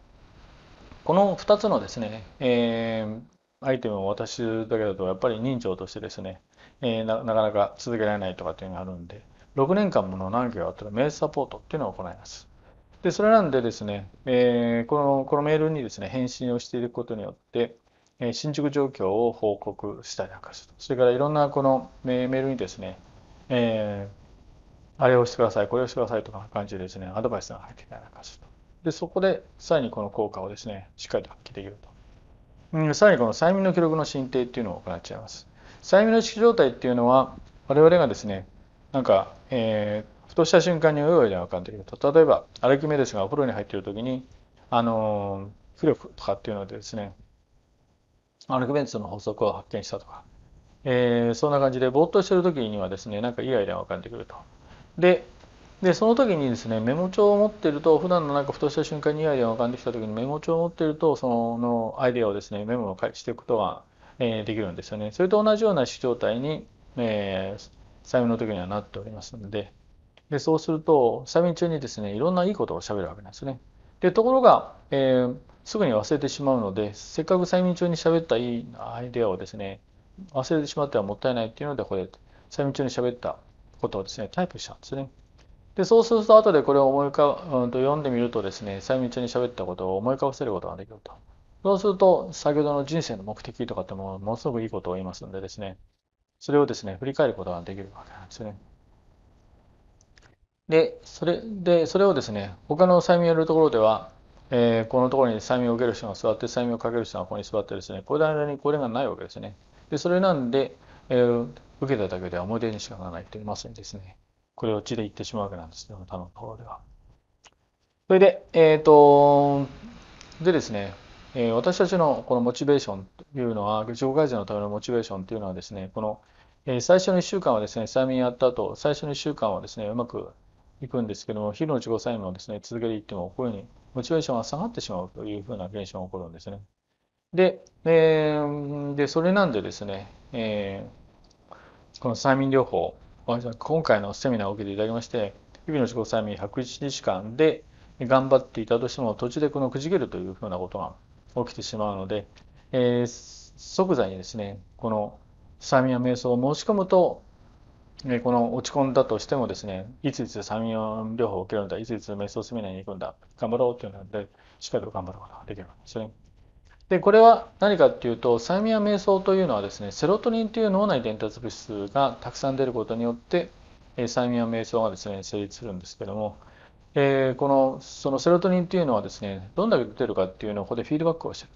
この2つのですね、えー、アイテムを渡すだけだと、やっぱり人情としてですね、えー、なかなか続けられないとかっていうのがあるんで、6年間もの難件あったらメールサポートっていうのを行います。で、それなんでですね、えー、このこのメールにですね、返信をしていくことによって、えー、進捗状況を報告したりなんかするそれからいろんなこのメールにですね、えー、あれをしてください、これをしてくださいとか感じでですね、アドバイスが入ってきたりなんかすると。で、そこでさらにこの効果をですね、しっかりと発揮できると。うん、さらにこの催眠の記録の進呈っていうのを行っちゃいます。催眠の意識状態っていうのは、我々がですね、なんか、えー、ふとした瞬間に泳いでわかるんだけど例えばアルキメデスがお風呂に入ってる時にあの浮力とかっていうのでですねアルキメデスの法則を発見したとか、えー、そんな感じでぼーっとしてる時にはですねなんかいいアイデアが浮かんでくると。ででその時にですねメモ帳を持ってると普段のなんかふとした瞬間にいいアイデアが浮かんできた時にメモ帳を持ってるとそのアイデアをですねメモをしていくことが、えー、できるんですよね。それと同じような主張体に、えー、催眠の時にはなっておりますのででそうすると催眠中にですねいろんないいことをしゃべるわけなんですね。でところが、えー、すぐに忘れてしまうのでせっかく催眠中に喋ったいいアイデアをですね忘れてしまってはもったいないっていうのでこれ催眠中に喋ったことをですねタイプしたんですね。でそうすると後でこれを思い浮か、うん、と読んでみるとですね催眠中に喋ったことを思い浮かばせることができると。そうすると先ほどの人生の目的とかってもものすごくいいことを言いますのでですねそれをですね、振り返ることができるわけなんですね。で、それでそれをですね、他の催眠をやるところでは、えー、このところに催眠を受ける人が座って、催眠をかける人がここに座ってですね、これの間にこれがないわけですね。で、それなんで、えー、受けただけでは思い出にしかならないといまさにですね、これを血で言ってしまうわけなんですね、他のところでは。それで、えっ、ー、と、でですね、えー、私たちのこのモチベーションというのは、自己改善のためのモチベーションというのはですね、この最初の1週間はですね、催眠やった後、最初の1週間はですね、うまくいくんですけども、昼の自己催眠をですね、続けていっても、こういうふうにモチベーションが下がってしまうというふうな現象が起こるんですね。で、えー、でそれなんでですね、えー、この催眠療法、今回のセミナーを受けていただきまして、日々の自己催眠101日間で頑張っていたとしても、途中でこのくじけるというふうなことが起きてしまうので、えー、即座にですね、この催眠や瞑想を申し込むと、えこの落ち込んだとしてもですね、いついつ催眠療法を受けるんだ、いついつ瞑想セミナーに行くんだ、頑張ろうっていうので、しっかりと頑張ることができるわけですね。で、これは何かっていうと、催眠や瞑想というのはですね、セロトニンという脳内伝達物質がたくさん出ることによって、え催眠や瞑想がですね、成立するんですけども、えー、このそのセロトニンというのはですね、どんだけ出てるかっていうのをここでフィードバックをしてる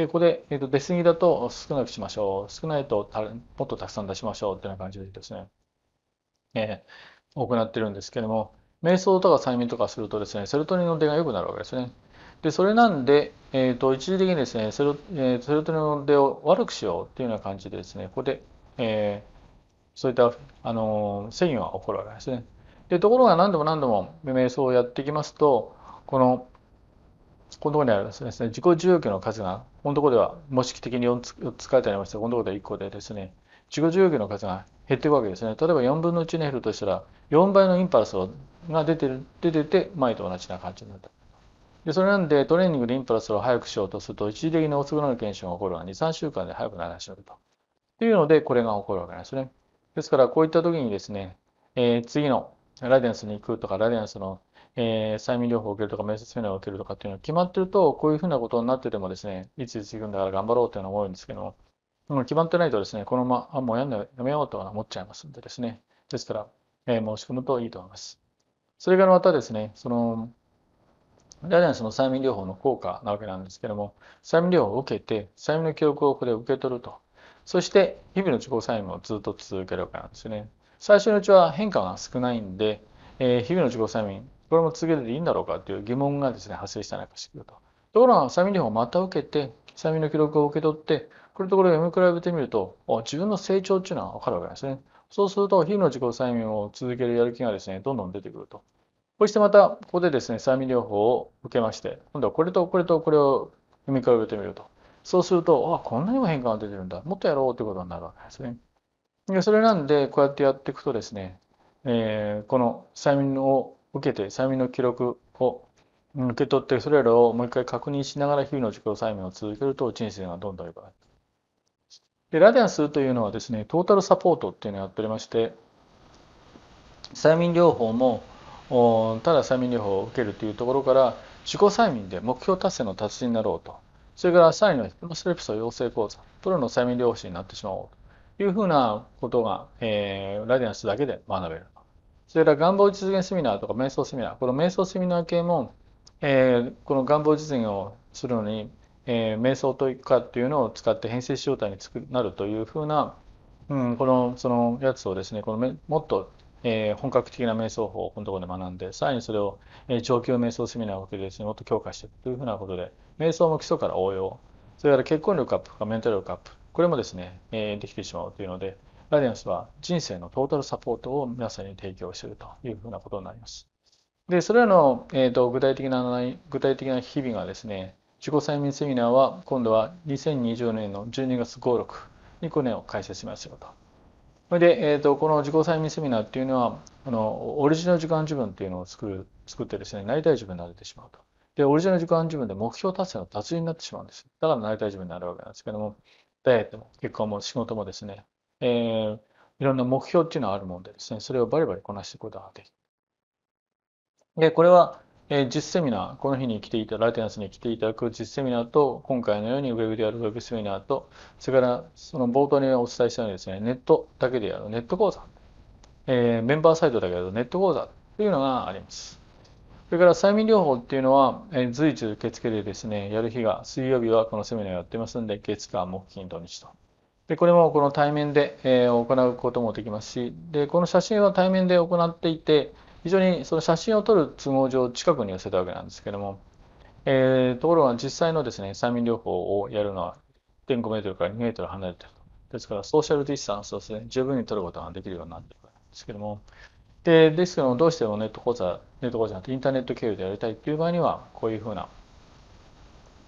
で、ここで、えー、と出過ぎだと少なくしましょう。少ないともっとたくさん出しましょうっていうような感じでですね、えー、行ってるんですけども、瞑想とか催眠とかするとですね、セロトニンの出が良くなるわけですね。で、それなんで、えー、と一時的にですねセロ、えー、セロトニンの出を悪くしようっていうような感じでですね、ここで、えー、そういった、あのー、繊は起こるわけですね。で、ところが何度も何度も瞑想をやっていきますと、このこのところにはですね、自己受容器の数が、このところでは模式的に4つ4つ書いてありましたが、このところでは1個でですね、自己受容器の数が減っていくわけですね。例えば4分の1に減るとしたら、4倍のインパルスが出てる出てて、前と同じな感じになった。でそれなんでトレーニングでインパルスを速くしようとすると一時的に遅くなる現象が起こるのは2、3週間で速くならしめると。というのでこれが起こるわけなんですね。ですからこういった時にですね、えー、次のラデンスに行くとかラデンスのえー、催眠療法を受けるとか、面接面を受けるとかっていうのは決まってると、こういうふうなことになっててもですね、いついつ行くんだから頑張ろうっていうのは思うんですけども、もう決まってないとですね、このまま、あ、もうやんない、やめようとは思っちゃいますんでですね、ですから、えー、申し込むといいと思います。それからまたですね、その、大体その催眠療法の効果なわけなんですけども、催眠療法を受けて、催眠の記憶をここで受け取ると。そして、日々の自己催眠をずっと続けるわけなんですね。最初のうちは変化が少ないんで、えー、日々の自己催眠これも続けていいんだろうかという疑問がですね、発生したのかしらと。ところが、サミ療法をまた受けて、サミの記録を受け取って、これとこれを読み比べてみると、自分の成長っていうのは分かるわけですね。そうすると、非の自己催眠を続けるやる気がですね、どんどん出てくると。そしてまた、ここでですね、催眠療法を受けまして、今度はこれとこれとこれを読み比べてみると。そうすると、あ、こんなにも変化が出てるんだ。もっとやろうということになるわけですね。それなんで、こうやってやっていくとですね、えー、この催眠を受けて催眠の記録を受け取ってそれらをもう一回確認しながら日々の自己催眠を続けると人生がどんどん良くなる。でラディアンスというのはですねトータルサポートっていうのをやっておりまして催眠療法もただ催眠療法を受けるというところから自己催眠で目標達成の達人になろうとそれからさらにはヒプノセレプソ養成講座プロの催眠療法士になってしまおうというふうなことが、えー、ラディアンスだけで学べる。それから願望実現セミナーとか瞑想セミナー、この瞑想セミナー系も、えー、この願望実現をするのに、えー、瞑想といかっていうのを使って編成状態になるというふうな、うん、このそのやつをですね、このもっと、えー、本格的な瞑想法をこのところで学んで、さらにそれを、えー、上級瞑想セミナーを受けてですね、もっと強化していくというふうなことで、瞑想も基礎から応用、それから結婚力アップとかメンタル力アップ、これもですね、えできてしまうというので、ラディアンスは人生のトータルサポートを皆さんに提供するというふうなことになります。で、それらの、えーと、具体的な具体的な日々がですね、自己催眠セミナーは今度は2020年の12月5、6にこれを開設しますよと。それで、えーと、とこの自己催眠セミナーっていうのはあの、オリジナル時間自分っていうのを作る作ってですね、なりたい自分になれてしまうと。で、オリジナル時間自分で目標達成の達人になってしまうんです。だからなりたい自分になるわけなんですけども、ダイエットも結婚も仕事もですね、えー、いろんな目標っていうのはあるもんでですね、それをバリバリこなしていくことができる。で、これは、えー、実セミナー、この日に来ていた、ライテンスに来ていただく実セミナーと、今回のようにウェブでやるウェブセミナーと、それからその冒頭にお伝えしたようにですね、ネットだけでやるネット講座、えー、メンバーサイトだけやるネット講座というのがあります。それから催眠療法っていうのは、えー、随時受付でですね、やる日が水曜日はこのセミナーやってますんで、月間木金土日と。でこれもこの対面で、え行うこともできますしでこの写真は対面で行っていて非常にその写真を撮る都合上近くに寄せたわけなんですけども、えー、ところが実際のですね催眠療法をやるのは1.5メートルから2メートル離れてるですからソーシャルディスタンスをですね十分に取ることができるようになっているわけですけどもでですけどもどうしてもネット講座ネット講座じゃなくてインターネット経由でやりたいという場合にはこういうふうな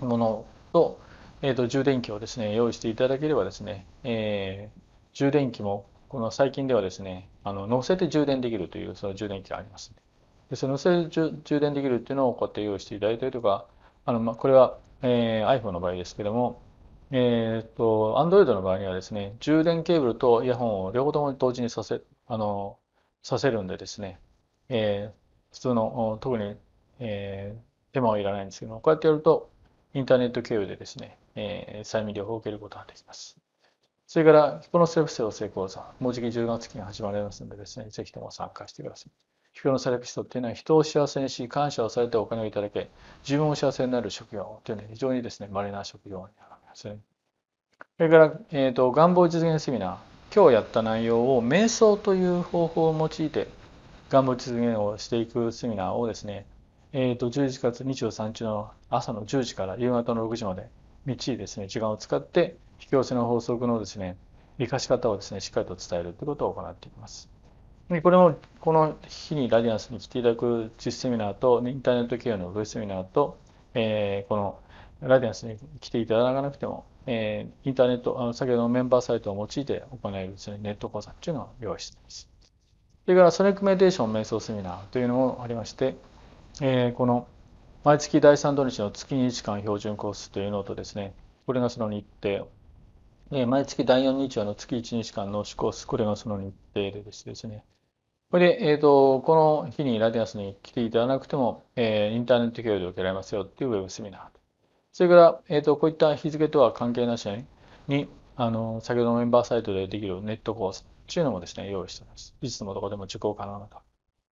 ものとえーと、充電器をですね用意していただければですね、えー、充電器もこの最近ではですねあの乗せて充電できるというその充電器があります、ね、でその乗せて充電できるっていうのをこうやって用意していただいたりとかあの、まあ、これは、えー、iPhone の場合ですけどもえっ、ー、と Android の場合にはですね充電ケーブルとイヤホンを両方とも同時にさせあのさせるんでですね、えー、普通の特に、え手間はいらないんですけどもこうやってやるとインターネット経由でですねえー、催眠療法を受けることができます。それから、ヒプノセラピスト成功座、もうじき10月期が始まりますのでですね、ぜひとも参加してください。ヒプノセラピストっていうのは人を幸せにし、感謝をされてお金をいただけ、自分を幸せになる職業というのは非常にですね、まれな職業になるわすね。それから、えーと、願望実現セミナー、今日やった内容を瞑想という方法を用いて願望実現をしていくセミナーをですね、えーと、と11月23日の朝の10時から夕方の6時まで道ですね時間を使って引き寄せの法則のですね生かし方をですねしっかりと伝えるということを行っていきます。でこれもこの日にラディアンスに来ていただく実セミナーとインターネット経由のスセミナーと、えー、このラディアンスに来ていただかなくても、えー、インターネットあの先ほどのメンバーサイトを用いて行えるです、ね、ネット講座っていうのを用意しています。それからソニックメディテーション瞑想セミナーというのもありまして、えー、この毎月第3土日の月2日間標準コースというノートですね。これがその日程。で毎月第4日はの月1日間の縮コース。これがその日程でですね。これで、えーと、この日にラディアスに来ていただなくても、えー、インターネット経由で受けられますよっていうウェブセミナー。それから、えーと、こういった日付とは関係なしにあの、先ほどのメンバーサイトでできるネットコース。というのもですね、用意しています。いつでもどこでも受講可能なと。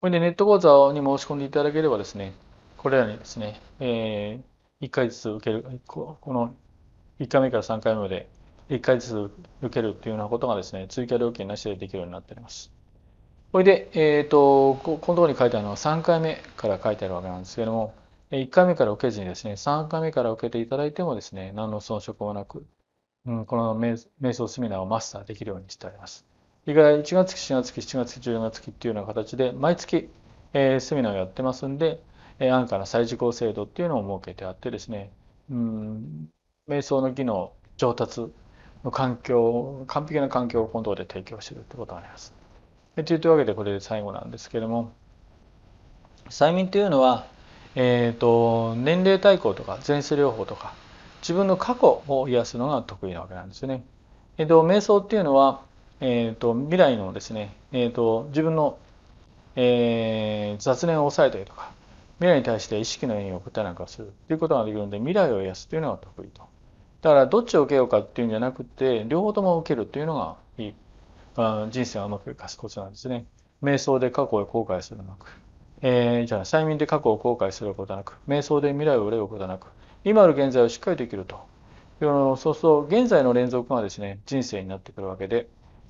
これでネット講座に申し込んでいただければですね、これらにですね、えー、1回ずつ受ける、この1回目から3回目まで1回ずつ受けるというようなことがですね、追加料金なしでできるようになっております。これで、えっ、ー、と、このところに書いてあるのは3回目から書いてあるわけなんですけれども、1回目から受けずにですね、3回目から受けていただいてもですね、何の遜色もなく、うん、この瞑想セミナーをマスターできるようにしております。意外1月4月7月14月っていうような形で、毎月、えー、セミナーをやってますんで、安価な再受講制度っていうのを設けてあってですね、うん、瞑想の技能上達の環境、完璧な環境を今度で提供してるってことがあります。というわけでこれで最後なんですけども、催眠というのは、えーと、年齢対抗とか前世療法とか自分の過去を癒すのが得意なわけなんですよね。えーと、瞑想っていうのは、えーと、と未来のですね、えー、と自分の、えー、雑念を抑えたりとか未来に対して意識の味を答えなんかするということができるので未来を癒すというのが得意とだからどっちを受けようかっていうんじゃなくて両方とも受けるというのがいい人生をうまく生かすコツなんですね瞑想で過去を後悔するなく、えー、じゃあ催眠で過去を後悔することなく瞑想で未来を憂うことなく今ある現在をしっかりできるとそうすると現在の連続がですね人生になってくるわけで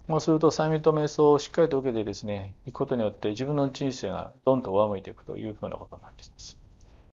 まあ、すると催眠と瞑想をしっかりと受けてですね、いくことによって自分の人生がどんと上向いていくというふうなことになります。